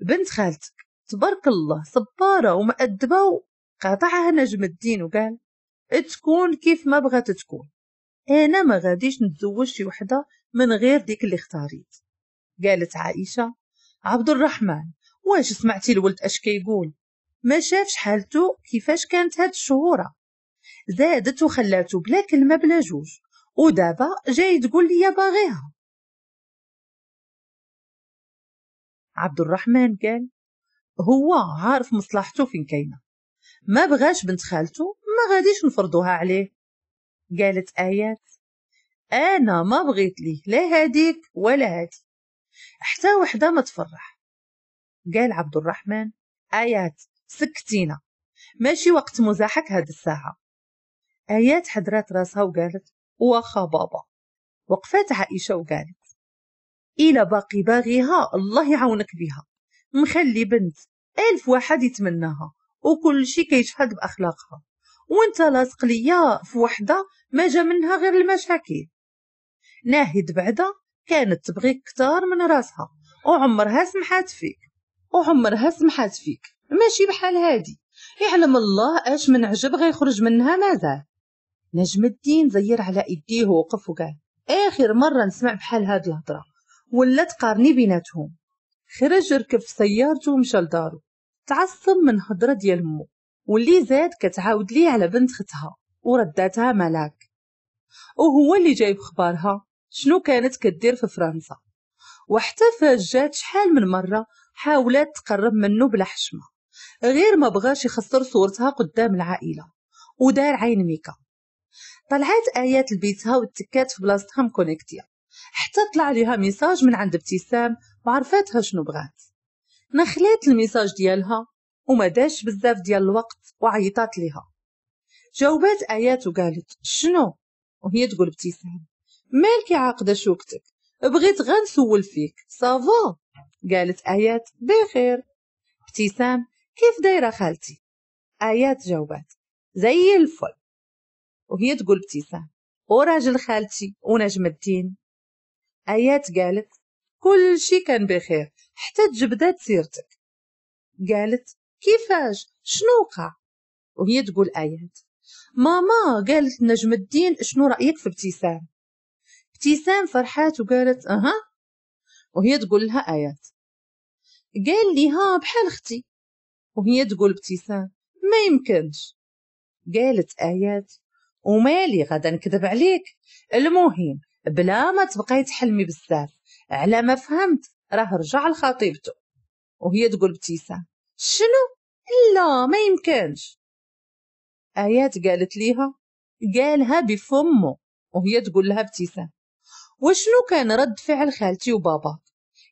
بنت خالتك تبارك الله صبارة ومؤدبة قاطعها نجم الدين وقال تكون كيف ما بغات تكون انا ما غاديش نتزوج شي وحده من غير ديك اللي اختاريت قالت عائشه عبد الرحمن واش سمعتي الولد اش كيقول ما شافش حالته كيفاش كانت هاد الشهوره زادت وخلاته بلا كلمه بلا جوج ودابا جاي تقول لي باغيها عبد الرحمن قال هو عارف مصلحته فين كاينه ما بغاش بنت خالته ما غاديش نفرضوها عليه قالت آيات أنا ما بغيت ليه لا هاديك ولا هادي حتى وحدة ما تفرح قال عبد الرحمن آيات سكتينا ماشي وقت مزاحك هاد الساعة آيات حدرات راسها وقالت واخا بابا وقفات عائشة وقالت إلى باقي باغيها الله يعاونك بها مخلي بنت ألف واحد يتمناها وكل شي كيجحد بأخلاقها وانت لاصق ليا في وحدة ما جا منها غير المشاكل ناهد بعدا كانت تبغيك كتار من راسها وعمرها سمحات فيك وعمرها سمحات فيك ماشي بحال هادي يعلم الله اش من عجب غيخرج منها ماذا نجم الدين زير على ايديه وقف وقال اخر مره نسمع بحال هاد الهضره ولا تقارني بيناتهم خرج ركب في سيارته ومشى لدارو تعصب من هضرة ديال مو واللي زاد كتعاود ليه على بنت ختها ورداتها ملاك وهو اللي جايب خبارها شنو كانت كدير في فرنسا وحتى جات شحال من مرة حاولات تقرب منه بلا حشمة غير ما بغاش يخسر صورتها قدام العائلة ودار عين ميكا طلعت آيات لبيتها وتكات في بلاصتها مكونكتيه حتى طلع ليها ميساج من عند ابتسام وعرفاتها شنو بغات نخلات الميساج ديالها وما داش بزاف ديال الوقت وعيطات ليها جاوبات ايات وقالت شنو وهي تقول ابتسام مالك عاقده شوكتك بغيت غير نسول فيك صافا قالت ايات بخير ابتسام كيف دايره خالتي ايات جاوبات زي الفل وهي تقول ابتسام وراجل خالتي ونجم الدين آيات قالت كل شي كان بخير حتى تجبدات سيرتك قالت كيفاش شنو وقع وهي تقول آيات ماما قالت نجم الدين شنو رأيك في ابتسام ابتسام فرحات وقالت أها وهي تقول لها آيات قال لي ها بحال اختي وهي تقول ابتسام ما يمكنش قالت آيات ومالي غدا نكذب عليك المهم بلا ما تبقاي تحلمي بزاف على ما فهمت راه رجع لخطيبته وهي تقول ابتسام شنو لا ما يمكنش ايات قالت ليها قالها بفمه وهي تقول لها ابتسام وشنو كان رد فعل خالتي وبابا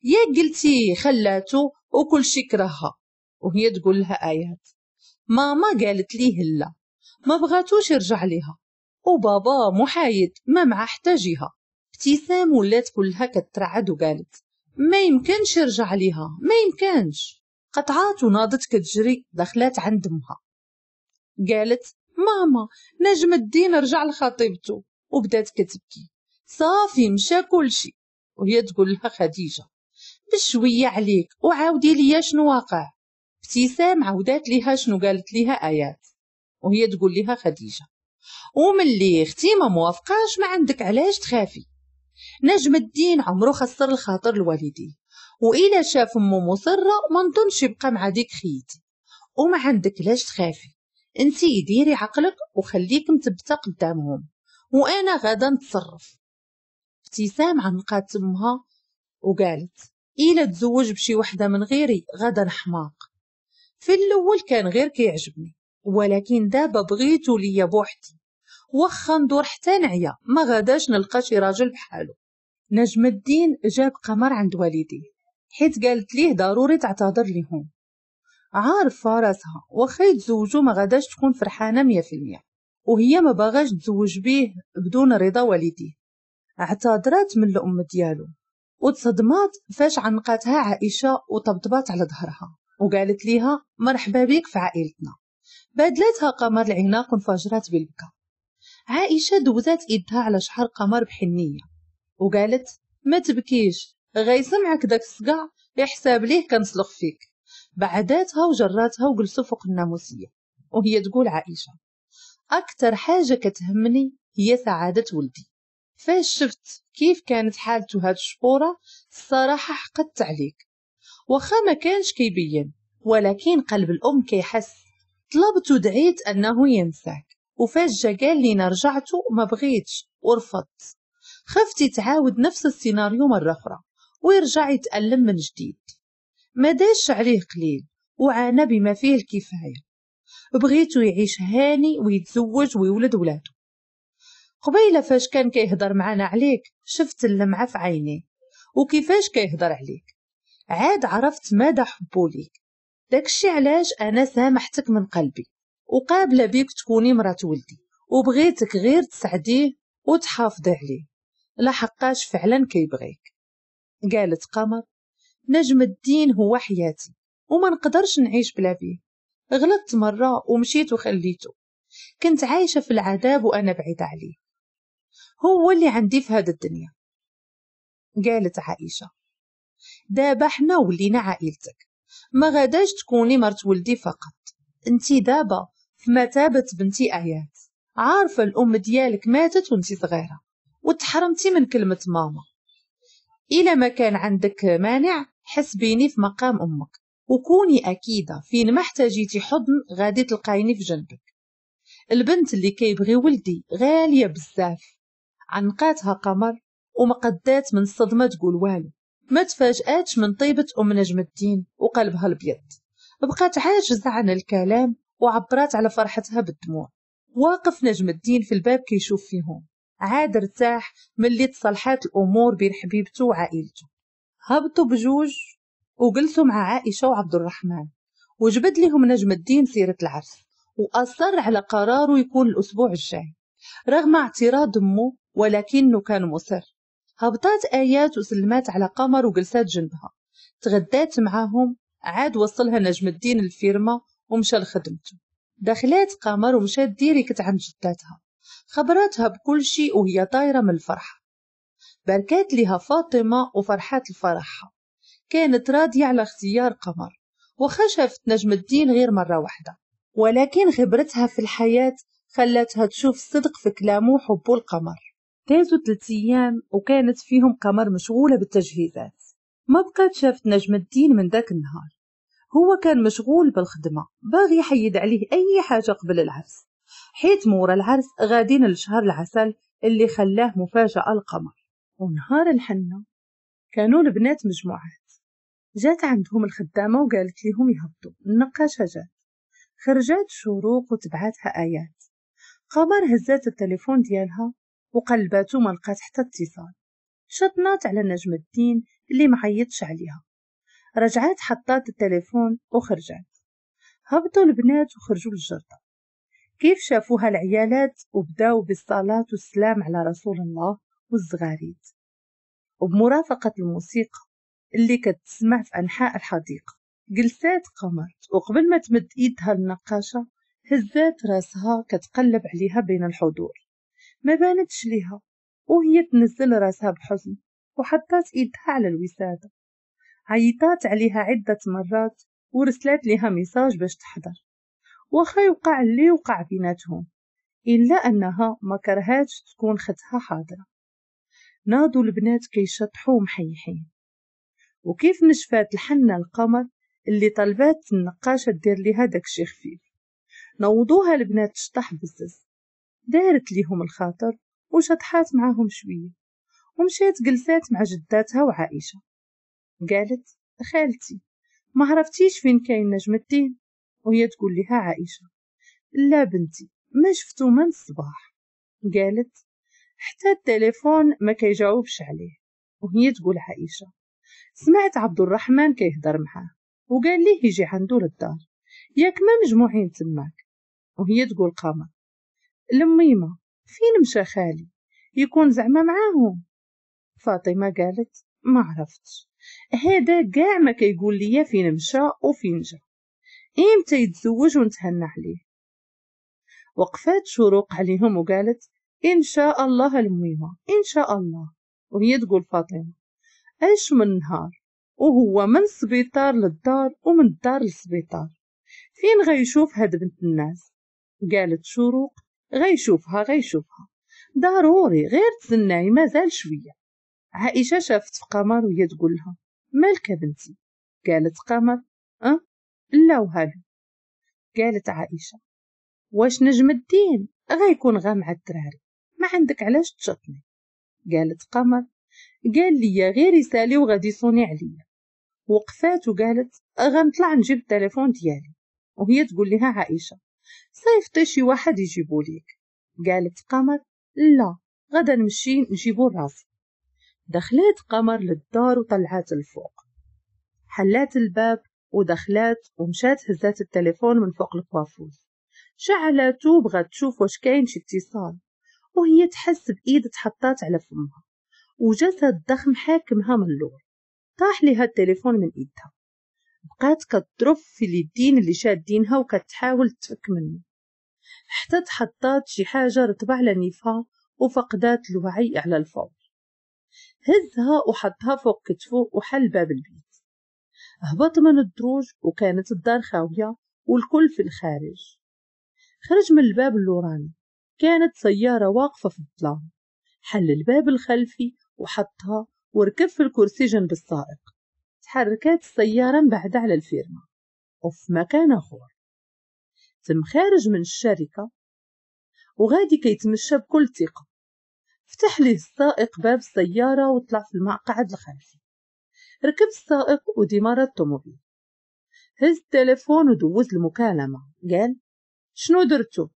يا قلتي خلاتو وكل شي كرهها وهي تقول لها ايات ماما قالت ليه لا ما بغاتوش يرجع ليها وبابا محايد ما مع حتى جهه ابتسام ولات كلها كترعد وقالت ما يمكنش يرجع ليها ما يمكنش قطعات وناضت كتجري دخلات عند امها قالت ماما نجم الدين رجع لخطيبته وبدات كتبكي صافي مشى كلشي وهي تقول لها خديجه بشويه عليك وعاودي ليا شنو واقع ابتسام عودات ليها شنو قالت ليها ايات وهي تقول ليها خديجه وملي اختي ما موافقاش ما عندك علاش تخافي نجم الدين عمرو خسر الخاطر لوالديه وإلا شاف أمه مصرة ما نظنش يبقى مع ديك خيتي وما عندك لاش تخافي انتي ديري عقلك وخليك مثبتة قدامهم وأنا غادا نتصرف ابتسام عنقات امها وقالت إلا تزوج بشي وحدة من غيري غادا نحماق في الأول كان غير كيعجبني ولكن دابا بغيتو ليا بوحدي واخا ندور حتى نعيا ما غاداش نلقى شي راجل بحالو نجم الدين جاب قمر عند والدي حيت قالت ليه ضروري تعتذر ليهم عارفة راسها واخا يتزوجوا ما غاداش تكون فرحانة مية في المية وهي ما باغاش تزوج بيه بدون رضا والديه اعتذرات من الأم ديالو وتصدمات فاش عنقاتها عائشة وطبطبات على ظهرها وقالت ليها مرحبا بك في عائلتنا بدلتها قمر العناق وانفجرت بالبكاء عائشة دوزات إيدها على شحر قمر بحنية وقالت ما تبكيش غيسمعك داك الصقاع يحساب ليه كنسلخ فيك بعداتها وجراتها وجلسوا فوق الناموسية وهي تقول عائشة أكثر حاجة كتهمني هي سعادة ولدي فاش شفت كيف كانت حالته هاد الشبورة الصراحة حقدت عليك وخا ما كانش كيبين ولكن قلب الأم كيحس طلبت ودعيت أنه ينساك وفاش جا قال لي رجعته ما بغيتش ورفضت خفتي تعاود نفس السيناريو مرة أخرى ويرجع يتألم من جديد ما داش عليه قليل وعانى بما فيه الكفاية بغيتو يعيش هاني ويتزوج ويولد ولادو قبيله فاش كان كيهضر معانا عليك شفت اللمعه في عينيه وكيفاش كيهضر عليك عاد عرفت مدى حبو ليك داكشي علاش انا سامحتك من قلبي وقابله بيك تكوني مرات ولدي وبغيتك غير تسعديه وتحافظي عليه لحقاش فعلا كيبغيك قالت قمر نجم الدين هو حياتي وما نقدرش نعيش بلا بيه غلطت مرة ومشيت وخليته كنت عايشة في العذاب وأنا بعيدة عليه هو اللي عندي في هذا الدنيا قالت عائشة دابا حنا ولينا عائلتك ما غاداش تكوني مرت ولدي فقط انتي دابا في مثابة بنتي آيات عارفة الأم ديالك ماتت وانتي صغيرة وتحرمتي من كلمة ماما إلى ما كان عندك مانع حسبيني في مقام أمك وكوني أكيدة فين ما احتاجيتي حضن غادي تلقايني في جنبك البنت اللي كيبغي ولدي غالية بزاف عنقاتها قمر ومقدات من الصدمة تقول والو ما تفاجأتش من طيبة أم نجم الدين وقلبها البيض بقات عاجزة عن الكلام وعبرات على فرحتها بالدموع واقف نجم الدين في الباب كيشوف فيهم عاد ارتاح ملي تصلحات الأمور بين حبيبته وعائلته هبطوا بجوج وجلسوا مع عائشة وعبد الرحمن وجبد لهم نجم الدين سيرة العرس وأصر على قراره يكون الأسبوع الجاي رغم اعتراض أمه ولكنه كان مصر هبطات آيات وسلمات على قمر وجلسات جنبها تغدات معاهم عاد وصلها نجم الدين الفيرما ومشى لخدمته دخلات قمر ومشات ديريكت عند جداتها خبرتها بكل شيء وهي طايرة من الفرحة باركات لها فاطمة وفرحات الفرحة كانت راضية على اختيار قمر وخشفت نجم الدين غير مرة واحدة ولكن خبرتها في الحياة خلتها تشوف صدق في كلامه حبو القمر دازوا ثلاث أيام وكانت فيهم قمر مشغولة بالتجهيزات ما بقات شافت نجم الدين من ذاك النهار هو كان مشغول بالخدمة باغي يحيد عليه أي حاجة قبل العرس حيت مورا العرس غادين لشهر العسل اللي خلاه مفاجأة القمر ونهار الحنة كانوا البنات مجموعات جات عندهم الخدامة وقالت لهم يهبطوا النقاشة جات خرجات شروق وتبعتها آيات قمر هزات التليفون ديالها وقلبات وما لقات حتى اتصال شطنات على نجم الدين اللي معيطش عليها رجعات حطات التليفون وخرجت هبطوا البنات وخرجوا للجرده كيف شافوها العيالات وبداوا بالصلاة والسلام على رسول الله والزغاريد وبمرافقة الموسيقى اللي كتسمع في أنحاء الحديقة جلسات قمرت وقبل ما تمد إيدها النقاشة هزات راسها كتقلب عليها بين الحضور ما بانتش ليها وهي تنزل راسها بحزن وحطات إيدها على الوسادة عيطات عليها عدة مرات ورسلت لها ميساج باش تحضر واخا يوقع اللي وقع بيناتهم إلا أنها ما كرهاتش تكون ختها حاضرة نادوا البنات كيشطحوا محيحين وكيف نشفات الحنة القمر اللي طلبات النقاشة دير ليها داكشي خفيف نوضوها البنات تشطح بزز دارت ليهم الخاطر وشطحات معاهم شوية ومشات جلسات مع جداتها وعائشة قالت خالتي ما عرفتيش فين كاين نجم الدين وهي تقول لها عائشة لا بنتي ما شفتو من الصباح قالت حتى التليفون ما كيجاوبش عليه وهي تقول عائشة سمعت عبد الرحمن كيهضر معاه وقال ليه يجي عندو للدار ياك ما مجموعين تماك وهي تقول قمر لميمة فين مشى خالي يكون زعما معاهم فاطمة قالت ما عرفتش هذا كاع ما كيقول ليا فين مشى وفين جا إمتى يتزوج ونتهنى عليه وقفات شروق عليهم وقالت إن شاء الله الميمة إن شاء الله وهي تقول فاطمة أيش من نهار وهو من سبيطار للدار ومن الدار للسبيطار فين غيشوف هاد بنت الناس قالت شروق غيشوفها غيشوفها ضروري غير تسناي مازال شوية عائشة شافت في قمر وهي تقول لها مالك بنتي قالت قمر لا وهالو قالت عائشة واش نجم الدين غيكون غا مع الدراري ما عندك علاش تشطني قالت قمر قال لي غير يسالي وغادي يصوني عليا وقفات وقالت غنطلع نجيب التليفون ديالي وهي تقول لها عائشة صيفطي شي واحد يجيبو ليك قالت قمر لا غدا نمشي نجيبو راسي دخلت قمر للدار وطلعت الفوق حلات الباب ودخلات ومشات هزات التليفون من فوق الكوافوز شعلته بغات تشوف واش كاين شي اتصال وهي تحس بإيد تحطات على فمها وجسد ضخم حاكمها من اللور طاح لها التليفون من إيدها بقات كترف في اليدين اللي شادينها وكتحاول تفك منه حتى تحطات شي حاجة رطبة على نيفها وفقدات الوعي على الفور هزها وحطها فوق كتفو وحل باب البيت هبط من الدروج وكانت الدار خاوية والكل في الخارج خرج من الباب اللوراني كانت سيارة واقفة في الظلام حل الباب الخلفي وحطها وركب في الكرسي جنب السائق تحركات السيارة بعد على الفيرما وفي مكان آخر تم خارج من الشركة وغادي كيتمشى بكل ثقة فتح ليه السائق باب السيارة وطلع في المقعد الخلفي ركب السائق ودمار الطوموبيل هز التلفون ودوز المكالمة قال شنو درتو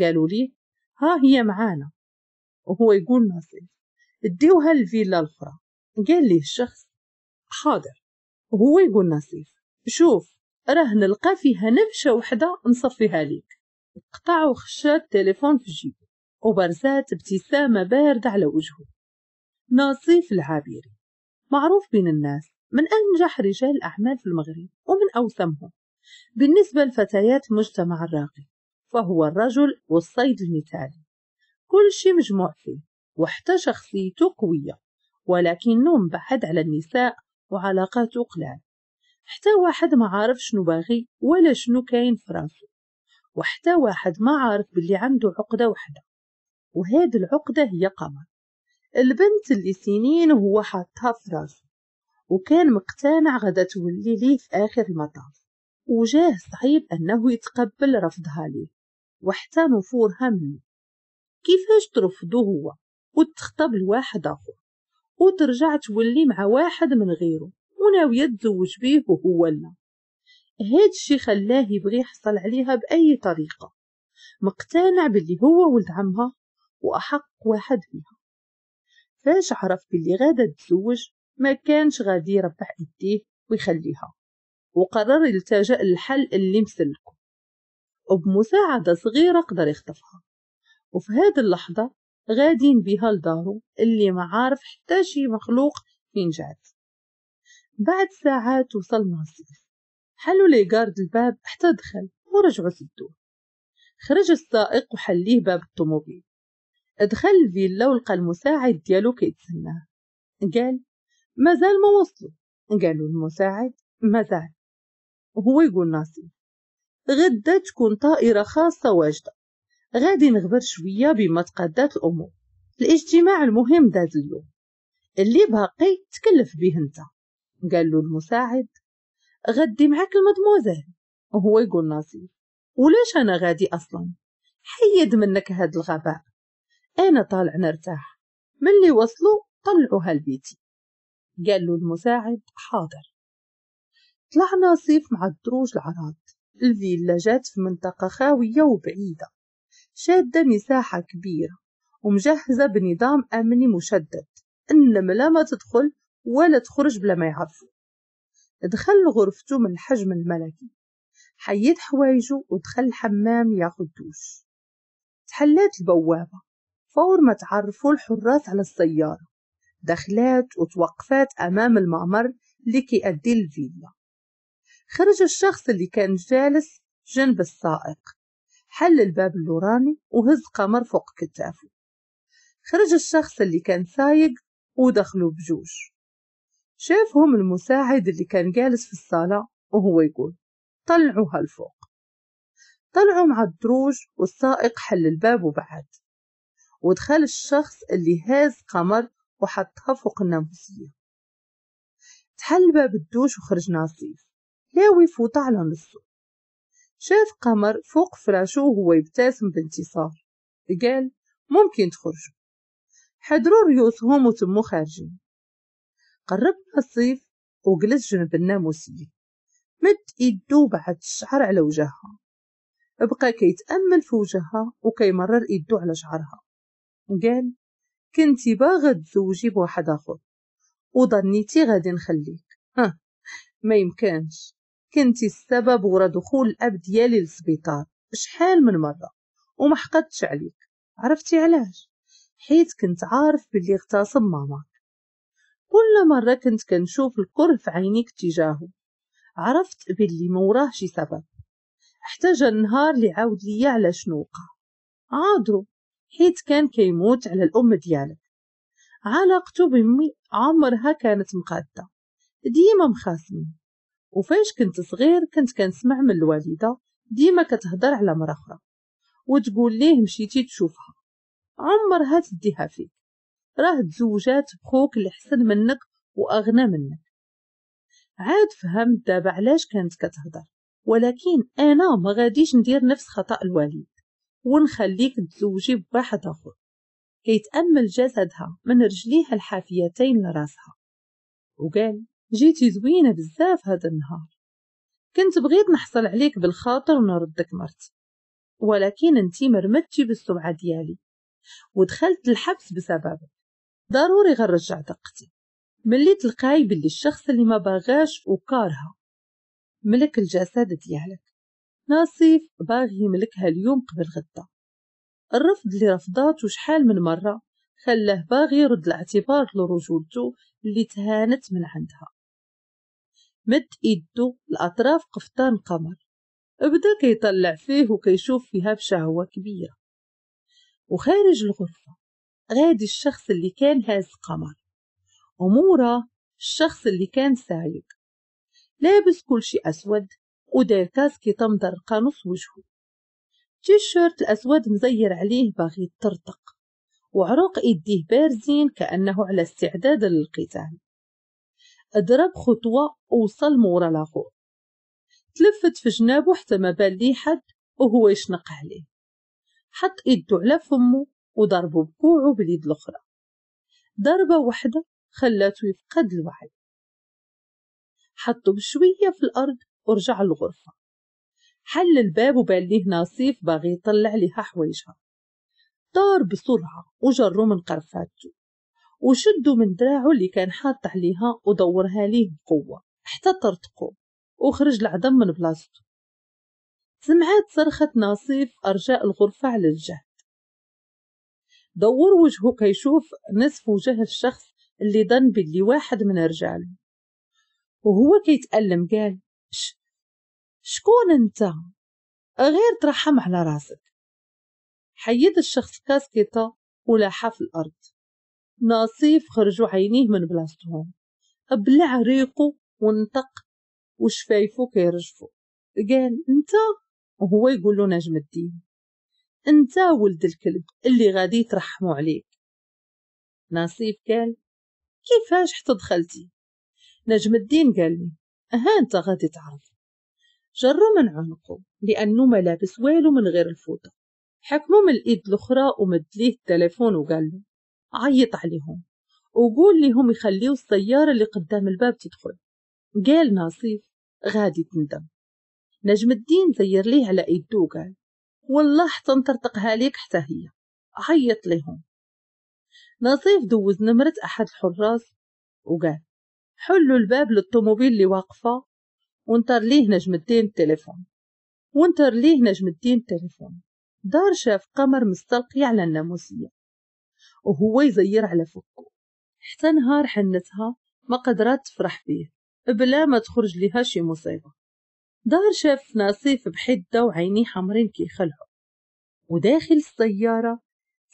قالوا لي ها هي معانا وهو يقول نصيف اديوها الفيلا الاخرى قال لي الشخص حاضر وهو يقول نصيف شوف راه نلقى فيها نمشة وحدة نصفيها ليك قطع وخشى التليفون في جيبه وبرزات ابتسامة باردة على وجهه نصيف العابيري معروف بين الناس من أنجح رجال الأعمال في المغرب ومن أوسمهم بالنسبة لفتيات مجتمع الراقي فهو الرجل والصيد المثالي كل شيء مجموع فيه وحتى شخصيته قوية ولكنه مبعد على النساء وعلاقاته قلال حتى واحد ما عارف شنو باغي ولا شنو كاين في راسو وحتى واحد ما عارف باللي عنده عقدة وحدة وهاد العقدة هي قمر البنت اللي سنين وهو حاطها في راسه وكان مقتنع غدا تولي ليه في آخر المطاف وجاه صعيب أنه يتقبل رفضها ليه وحتى نفورها منه كيفاش ترفضه هو وتخطب لواحد آخر وترجع تولي مع واحد من غيره وناوية تزوج بيه وهو لا هاد الشي خلاه يبغي يحصل عليها بأي طريقة مقتنع باللي هو ولد عمها وأحق واحد بيها فاش عرف باللي غادا تزوج ما كانش غادي يربح ايديه ويخليها وقرر يلتجأ للحل اللي مسلكو وبمساعدة صغيرة قدر يخطفها وفي هذه اللحظة غادين بها لدارو اللي ما عارف حتى شي مخلوق فين جات بعد ساعات وصل ناصيف حلوا لي جارد الباب حتى دخل ورجعوا سدوه خرج السائق وحليه باب الطوموبيل دخل الفيلا ولقى المساعد ديالو كيتسناه قال مازال ما وصلوا قالوا المساعد مازال هو يقول ناصي غدا تكون طائرة خاصة واجدة غادي نغبر شوية بما تقادات الأمور الاجتماع المهم داز اليوم اللي باقي تكلف به انت قال له المساعد غدي معاك المدموزيل وهو يقول ناصي ولاش انا غادي اصلا حيد منك هاد الغباء أنا طالع نرتاح من اللي وصلوا طلعوا هالبيتي قال له المساعد حاضر طلعنا صيف مع الدروج العراض الفيلا جات في منطقة خاوية وبعيدة شادة مساحة كبيرة ومجهزة بنظام أمني مشدد النملة ما تدخل ولا تخرج بلا ما يعرفوا دخل غرفته من الحجم الملكي حيد حوايجه ودخل الحمام ياخد دوش تحلات البوابة فور ما تعرفوا الحراس على السيارة دخلات وتوقفات أمام المعمر لكي أدي الفيلا خرج الشخص اللي كان جالس جنب السائق حل الباب اللوراني وهز قمر فوق كتافه خرج الشخص اللي كان سايق ودخلوا بجوج شافهم المساعد اللي كان جالس في الصالة وهو يقول طلعوا هالفوق طلعوا مع الدروج والسائق حل الباب وبعد وادخال الشخص اللي هاز قمر وحطها فوق الناموسية تحل باب الدوش وخرج ناصيف لاوي يفوت على نصه شاف قمر فوق فراشو وهو يبتسم بانتصار قال ممكن تخرجوا حضروا ريوسهم وتمو خارجين قرب نصيف وجلس جنب الناموسية مد إيدو بعد الشعر على وجهها بقى كيتأمل في وجهها وكيمرر إيدو على شعرها قال كنتي باغا تزوجي بواحد اخر وظنيتي غادي نخليك ها ما يمكنش كنتي السبب ورا دخول الاب ديالي للسبيطار شحال من مره وما حقدتش عليك عرفتي علاش حيت كنت عارف باللي اغتصب ماما كل مره كنت كنشوف الكره في عينيك تجاهه عرفت باللي موراه شي سبب احتاج النهار اللي عاود ليا على شنو وقع عاضرو حيت كان كيموت على الأم ديالك علاقته بمي عمرها كانت مقادة ديما مخاصمين وفاش كنت صغير كنت كنسمع من الوالدة ديما كتهضر على مرة أخرى وتقول ليه مشيتي تشوفها عمرها تديها فيك راه تزوجات بخوك اللي حسن منك وأغنى منك عاد فهمت دابا علاش كانت كتهضر ولكن انا ما غاديش ندير نفس خطا الوالد ونخليك تزوجي بواحد آخر كيتأمل جسدها من رجليها الحافيتين لراسها وقال جيتي زوينة بزاف هذا النهار كنت بغيت نحصل عليك بالخاطر ونردك مرتي ولكن انتي مرمتي بالسمعة ديالي ودخلت الحبس بسببك ضروري غنرجع دقتي ملي تلقاي باللي الشخص اللي ما باغاش وكارها ملك الجسد ديالك ناصف باغي يملكها اليوم قبل غدا الرفض اللي رفضاتو شحال من مرة خلاه باغي يرد الاعتبار لرجولته اللي تهانت من عندها مد إيدو لأطراف قفطان قمر بدا كيطلع فيه وكيشوف فيها بشهوة كبيرة وخارج الغرفة غادي الشخص اللي كان هاز قمر ومورا الشخص اللي كان سايق لابس كل شيء أسود وداير كاسكي تمضر نص وجهه تيشيرت الأسود مزير عليه باغي ترتق وعروق إيديه بارزين كأنه على استعداد للقتال ضرب خطوة وصل مورا لاخور تلفت في جنابه حتى ما بان ليه حد وهو يشنق عليه حط إيده على فمه وضربه بكوعه باليد الأخرى ضربة واحدة خلاته يفقد الوعي حطه بشوية في الأرض ورجع الغرفة حل الباب ليه ناصيف باغي يطلع لها حوايجها طار بسرعة وجروا من قرفاتو وشدوا من دراعه اللي كان حاط عليها ودورها ليه بقوة حتى طرطقوا وخرج العدم من بلاصتو سمعت صرخة ناصيف أرجاء الغرفة على الجهد دور وجهه كيشوف نصف وجه الشخص اللي ظن باللي واحد من رجاله وهو كيتألم قال ش... شكون انت غير ترحم على راسك حيد الشخص كاسكيتا ولاحه في الأرض ناصيف خرجوا عينيه من بلاصتهم بلع ريقه ونطق وشفايفو كيرجفو قال انت وهو يقول نجم الدين انت ولد الكلب اللي غادي يترحموا عليك ناصيف قال كيفاش حتى دخلتي نجم الدين قال لي ها أنت غادي تعرف جر من عنقه لأنه ما لابس والو من غير الفوطة حكمه من الإيد الأخرى ومدليه التليفون وقال له عيط عليهم وقول لهم يخليوا السيارة اللي قدام الباب تدخل قال ناصيف غادي تندم نجم الدين زير ليه على ايده وقال والله حتنطرطقها ليك حتى هي عيط ليهم نصيف دوز نمرة أحد الحراس وقال حلوا الباب للطوموبيل اللي واقفة ونطر ليه نجمتين التليفون ونطر ليه نجمتين التليفون دار شاف قمر مستلقي على الناموسية وهو يزير على فكه حتى نهار حنتها ما قدرت تفرح بيه بلا ما تخرج لها شي مصيبة دار شاف نصيف بحدة وعينيه حمرين كي خلعه وداخل السيارة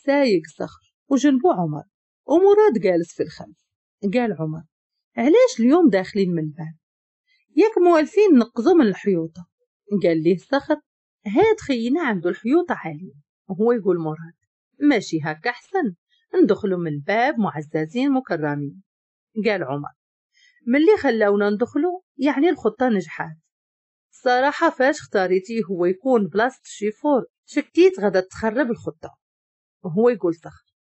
سايق صخر وجنبه عمر ومراد جالس في الخلف قال عمر علاش اليوم داخلين من الباب ياك موالفين نقزو من الحيوطة قال ليه سخط هاد خينا عنده الحيوطة عالية هو يقول مراد ماشي هكا أحسن ندخلوا من الباب معززين مكرمين قال عمر ملي خلاونا ندخلو يعني الخطة نجحات صراحة فاش اختاريتي هو يكون بلاصة شيفور شكيت غدا تخرب الخطة وهو يقول صخر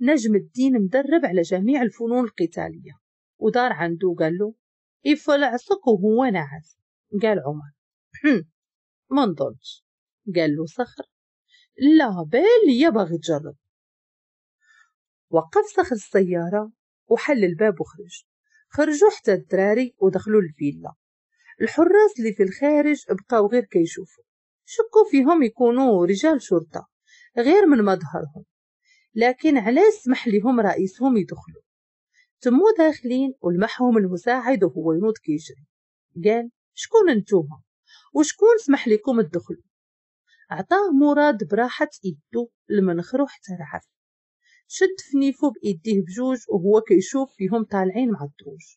نجم الدين مدرب على جميع الفنون القتالية ودار عنده وقال له يفلع عصق وهو نعس قال عمر ما نضلش قال له صخر لا بال يبغي تجرب وقف صخر السيارة وحل الباب وخرج خرجوا حتى الدراري ودخلوا الفيلا الحراس اللي في الخارج بقاو غير كيشوفوا شكوا فيهم يكونوا رجال شرطة غير من مظهرهم لكن علاش سمح لهم رئيسهم يدخلوا تمو داخلين ولمحهم المساعد وهو ينوض كيجري قال شكون نتوما وشكون سمح لكم تدخلوا عطاه مراد براحة إيدو المنخر حتى رعف شد فنيفو بإيديه بجوج وهو كيشوف فيهم طالعين مع الدروج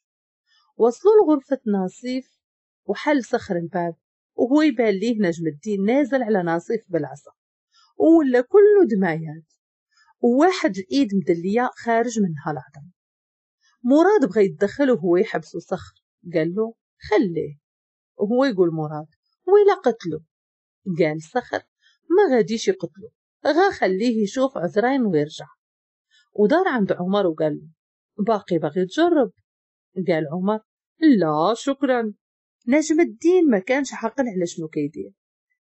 وصلوا لغرفة ناصيف وحل صخر الباب وهو يبان ليه نجم الدين نازل على ناصيف بالعصا ولا كله دمايات وواحد الإيد مدلية خارج منها العظم مراد بغى يتدخل وهو يحبس صخر قال له خليه وهو يقول مراد ويلا قتله قال صخر ما غاديش يقتله غا خليه يشوف عذرين ويرجع ودار عند عمر وقال له باقي باغي تجرب قال عمر لا شكرا نجم الدين ما كانش حقل على شنو كيدير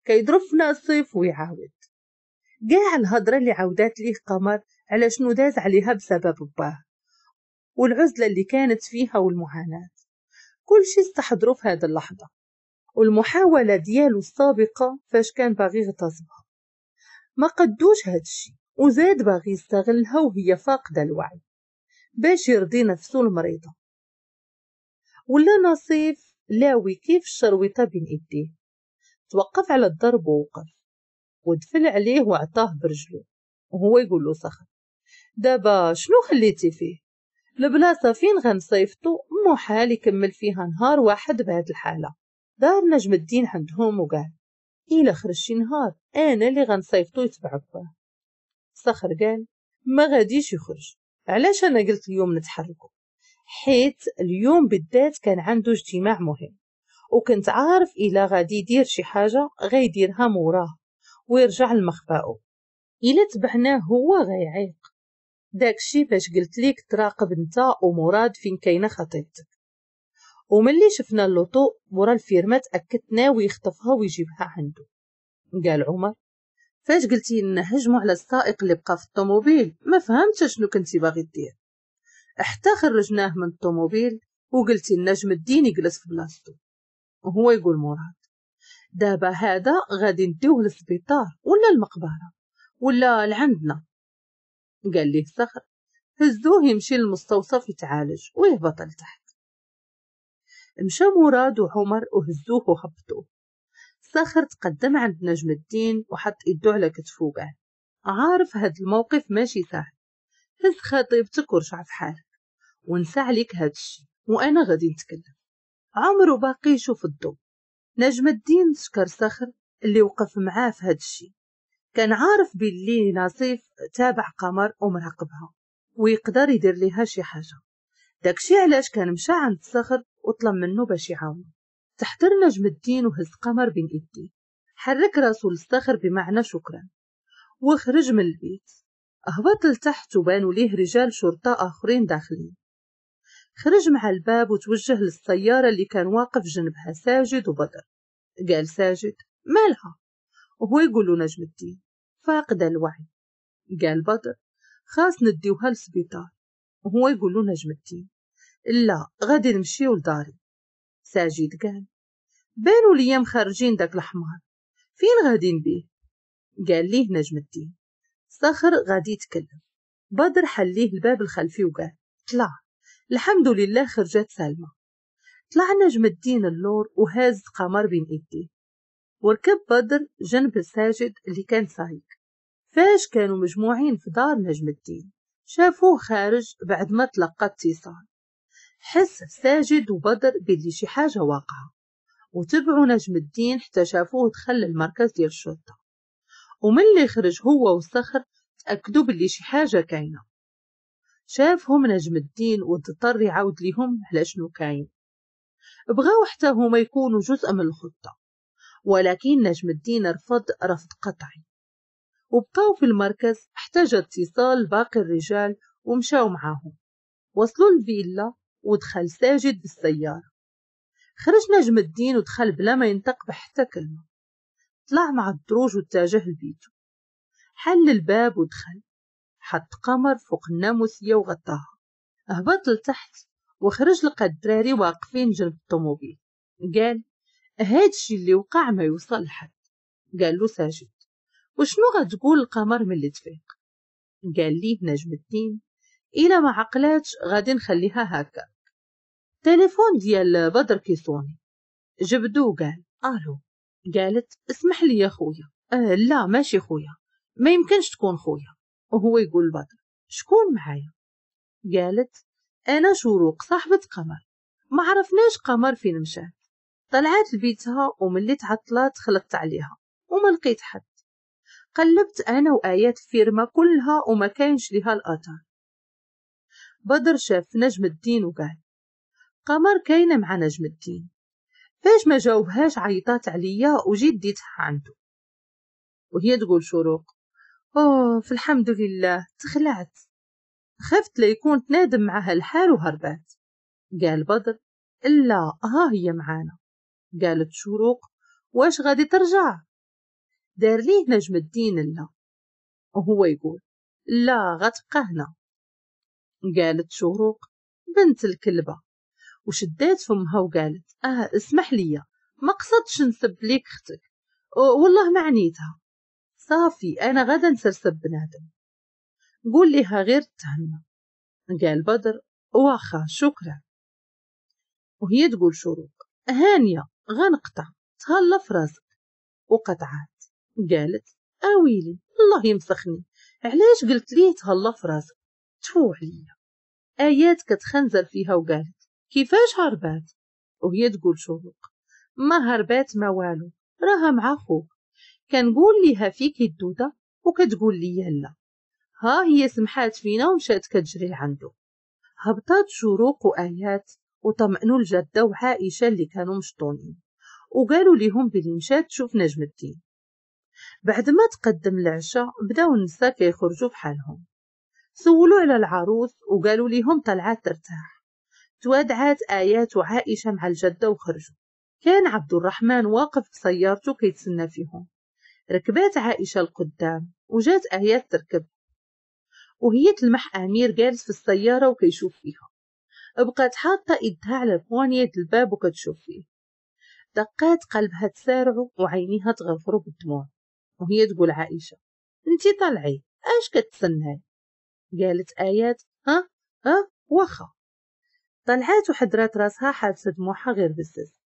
كيضرب في ناس الصيف ويعاود كاع الهضره اللي عاودات ليه قمر على شنو داز عليها بسبب باه والعزلة اللي كانت فيها والمعاناة كل شيء استحضره في هذه اللحظة والمحاولة ديالو السابقة فاش كان باغي يغتصبها ما قدوش هاد الشي وزاد باغي يستغلها وهي فاقدة الوعي باش يرضي نفسه المريضة ولا نصيف لاوي كيف الشرويطة بين إيديه توقف على الضرب ووقف ودفل عليه وعطاه برجله وهو يقول له صخر دابا شنو خليتي فيه البلاصة فين غنصيفطو محال يكمل فيها نهار واحد بهاد الحالة دار نجم الدين عندهم وقال إلا خرجتي نهار أنا اللي غنصيفطو يتبعك باه صخر قال ما غاديش يخرج علاش أنا قلت اليوم نتحركو حيت اليوم بالذات كان عنده اجتماع مهم وكنت عارف إلا غادي يدير شي حاجة غيديرها موراه ويرجع لمخبأه إلا تبعناه هو غيعيق داكشي باش قلت ليك تراقب نتا ومراد فين كاينه خطيبتك وملي شفنا اللوطو مورا الفيرما تاكدنا ويخطفها ويجيبها عنده قال عمر فاش قلتي لنا هجموا على السائق اللي بقى في الطوموبيل ما فهمتش شنو كنتي باغي دير حتى خرجناه من الطوموبيل وقلتي النجم نجم الدين يجلس في بلاصتو وهو يقول مراد دابا هذا غادي نديوه للسبيطار ولا المقبره ولا لعندنا قال ليه صخر هزوه يمشي للمستوصف يتعالج ويهبط لتحت مشى مراد وعمر وهزوه وهبطوه صخر تقدم عند نجم الدين وحط إيدو على كتفو قال عارف هاد الموقف ماشي سهل هز خطيبتك ورجع في حالك ونسى عليك هاد الشي وأنا غادي نتكلم عمرو باقي يشوف الضو نجم الدين شكر صخر اللي وقف معاه في هاد الشي كان عارف باللي نصيف تابع قمر ومراقبها ويقدر يدير ليها شي حاجة داكشي علاش كان مشى عند الصخر وطلب منه باش يعاونه تحضر نجم الدين وهز قمر بين ايديه حرك راسو للصخر بمعنى شكرا وخرج من البيت هبط لتحت وبانوا ليه رجال شرطة آخرين داخلين خرج مع الباب وتوجه للسيارة اللي كان واقف جنبها ساجد وبدر قال ساجد مالها وهو يقول له نجم الدين فاقد الوعي قال بدر خاص نديوها للسبيطار وهو يقول له نجم الدين لا غادي نمشي لداري ساجد قال بانوا ليا مخرجين داك الحمار فين غادي نبيه قال ليه نجم الدين صخر غادي يتكلم بدر حليه الباب الخلفي وقال طلع الحمد لله خرجت سالمه طلع نجم الدين اللور وهاز قمر بين ايديه وركب بدر جنب الساجد اللي كان سايق فاش كانوا مجموعين في دار نجم الدين شافوه خارج بعد ما تلقى اتصال حس ساجد وبدر بلي شي حاجة واقعة وتبعوا نجم الدين حتى شافوه دخل المركز ديال الشرطة ومن اللي خرج هو والصخر تأكدوا بلي شي حاجة كاينة شافهم نجم الدين واضطر يعاود ليهم على شنو كاين بغاو حتى هما يكونوا جزء من الخطة ولكن نجم الدين رفض رفض قطعي وبقاو في المركز احتاج اتصال باقي الرجال ومشاو معاهم وصلوا الفيلا ودخل ساجد بالسيارة خرج نجم الدين ودخل بلا ما ينطق بحتى كلمة طلع مع الدروج واتجه لبيته حل الباب ودخل حط قمر فوق الناموسية وغطاها هبط لتحت وخرج لقى الدراري واقفين جنب الطوموبيل قال هادشي اللي وقع ما يوصل لحد قال له ساجد وشنو غتقول القمر ملي تفيق قال ليه نجم الدين إلا ما عقلاتش غادي نخليها هكا تليفون ديال بدر كيصوني جبدو قال الو قالت اسمح لي يا خويا آه لا ماشي خويا ما يمكنش تكون خويا وهو يقول بدر شكون معايا قالت انا شروق صاحبة قمر ما عرفناش قمر فين مشات طلعت لبيتها وملي تعطلات خلقت عليها وما لقيت حد قلبت أنا وآيات فيرما كلها وما كانش لها الأثر بدر شاف نجم الدين وقال قمر كاينة مع نجم الدين فاش ما جاوبهاش عيطات عليا وجيت ديتها عنده وهي تقول شروق اوه في الحمد لله تخلعت خفت ليكون تنادم معها الحال وهربات قال بدر الا ها هي معانا قالت شروق واش غادي ترجع دار ليه نجم الدين لا وهو يقول لا غتبقى هنا قالت شروق بنت الكلبة وشدات فمها وقالت اه اسمح لي ما قصدش نسب ليك اختك والله ما عنيتها صافي انا غدا نسرسب بنادم قول ليها غير تهنى قال بدر واخا شكرا وهي تقول شروق هانية غنقطع تهلا في راسك وقطعات قالت اويلي آه الله يمسخني علاش قلت لي تهلا في راسك تفو عليا ايات كتخنزل فيها وقالت كيفاش هربات وهي تقول شروق ما هربات ما والو راها مع خوك كنقول ليها فيك الدودة وكتقول لي لا ها هي سمحات فينا ومشات كتجري لعندو هبطات شروق وآيات وطمئنوا الجدة وعائشة اللي كانوا مشطونين وقالوا ليهم بلي مشات تشوف نجم الدين بعد ما تقدم العشاء بداو النساء كيخرجوا بحالهم سولوا على العروس وقالوا ليهم طلعت ترتاح توادعات آيات وعائشة مع الجدة وخرجوا كان عبد الرحمن واقف بسيارته كيتسنى فيهم ركبات عائشة القدام وجات آيات تركب وهي تلمح أمير جالس في السيارة وكيشوف فيها بقات حاطة إيدها على بوانية الباب وكتشوف فيه دقات قلبها تسارع وعينيها تغرغروا بالدموع وهي تقول عائشة انتي طلعي اش كتسناي قالت آيات ها ها واخا طلعت وحضرات راسها حابسة دموعها غير بزاف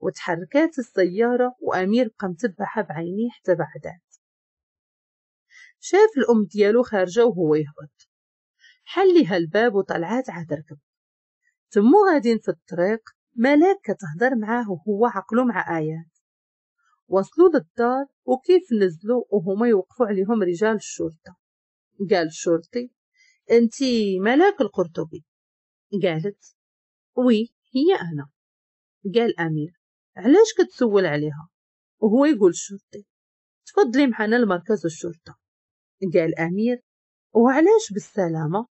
وتحركات السيارة وأمير بقى متبعها بعينيه حتى بعدات شاف الأم ديالو خارجة وهو يهبط حلها الباب وطلعات عاد ركبت تمو غادين في الطريق ملاك كتهضر معاه وهو عقلو مع آيات وصلوا للدار وكيف نزلوا وهما يوقفوا عليهم رجال الشرطة قال الشرطي انتي ملاك القرطبي قالت وي هي أنا قال أمير علاش كتسول عليها وهو يقول الشرطي تفضلي معنا لمركز الشرطة قال أمير وعلاش بالسلامة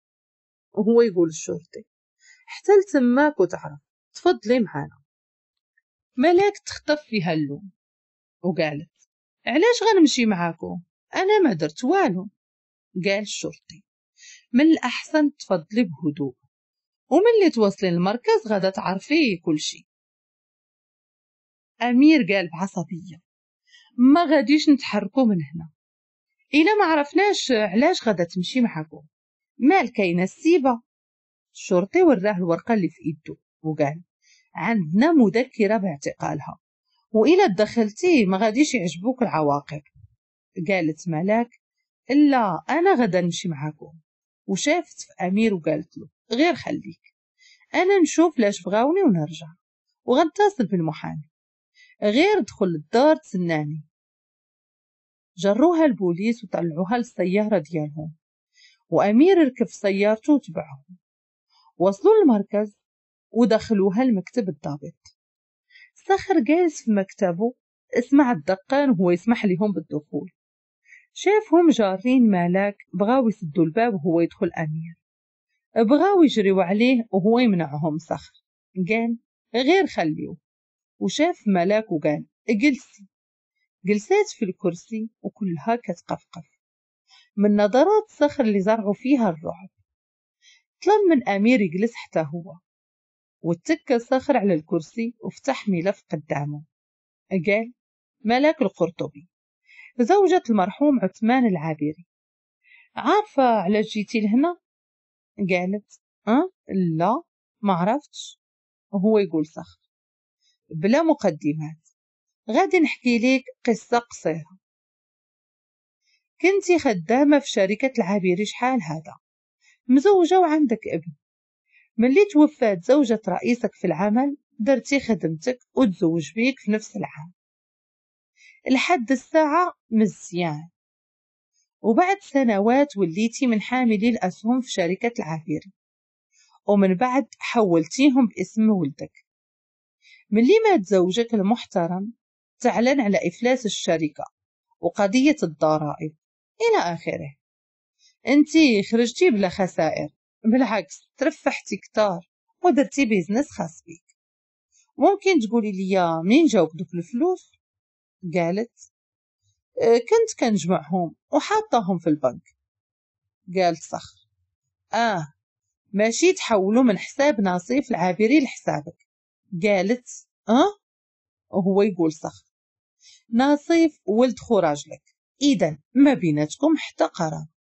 وهو يقول الشرطي حتى لتماك وتعرف تفضلي معانا ملاك تخطف فيها اللوم وقالت علاش غنمشي معاكم انا ما درت والو قال الشرطي من الاحسن تفضلي بهدوء اللي توصلي للمركز غادا تعرفي كلشي امير قال بعصبيه ما غاديش نتحركو من هنا الا ما عرفناش علاش غادا تمشي معاكم مال كاينه السيبه الشرطي وراه الورقة اللي في إيدو وقال عندنا مذكرة باعتقالها وإلا دخلتي ما غاديش يعجبوك العواقب قالت ملاك إلا أنا غدا نمشي معاكم وشافت في أمير وقالت له غير خليك أنا نشوف لاش بغاوني ونرجع وغنتصل بالمحامي غير دخل للدار تسناني جروها البوليس وطلعوها للسيارة ديالهم وأمير ركب سيارته وتبعهم وصلوا المركز ودخلوها لمكتب الضابط سخر جالس في مكتبه اسمع الدقان وهو يسمح لهم بالدخول شافهم جارين ملاك بغاو يسدوا الباب وهو يدخل أمير بغاو يجريوا عليه وهو يمنعهم سخر قال غير خليه وشاف ملاك وقال اجلسي جلسات في الكرسي وكلها كتقفقف من نظرات صخر اللي زرعوا فيها الرعب طلب من أمير يجلس حتى هو واتكى صخر على الكرسي وفتح ملف قدامه قال ملاك القرطبي زوجة المرحوم عثمان العابري عارفة علاش جيتي لهنا؟ قالت أه؟ لا ما عرفتش هو يقول صخر بلا مقدمات غادي نحكي لك قصة قصيرة كنتي خدامة في شركة العابري شحال هذا مزوجة وعندك ابن ملي توفات زوجة رئيسك في العمل درتي خدمتك وتزوج بيك في نفس العام لحد الساعة مزيان وبعد سنوات وليتي من حاملي الأسهم في شركة العافير ومن بعد حولتيهم باسم ولدك ملي مات زوجك المحترم تعلن على إفلاس الشركة وقضية الضرائب إلى آخره انت خرجتي بلا خسائر بالعكس ترفحتي كتار ودرتي بيزنس خاص بيك ممكن تقولي لي منين جاوك دوك الفلوس قالت آه، كنت كنجمعهم وحاطاهم في البنك قال صخر اه ماشي تحولوا من حساب نصيف العابري لحسابك قالت اه وهو يقول صخر نصيف ولد خو راجلك اذا ما بيناتكم حتى قرار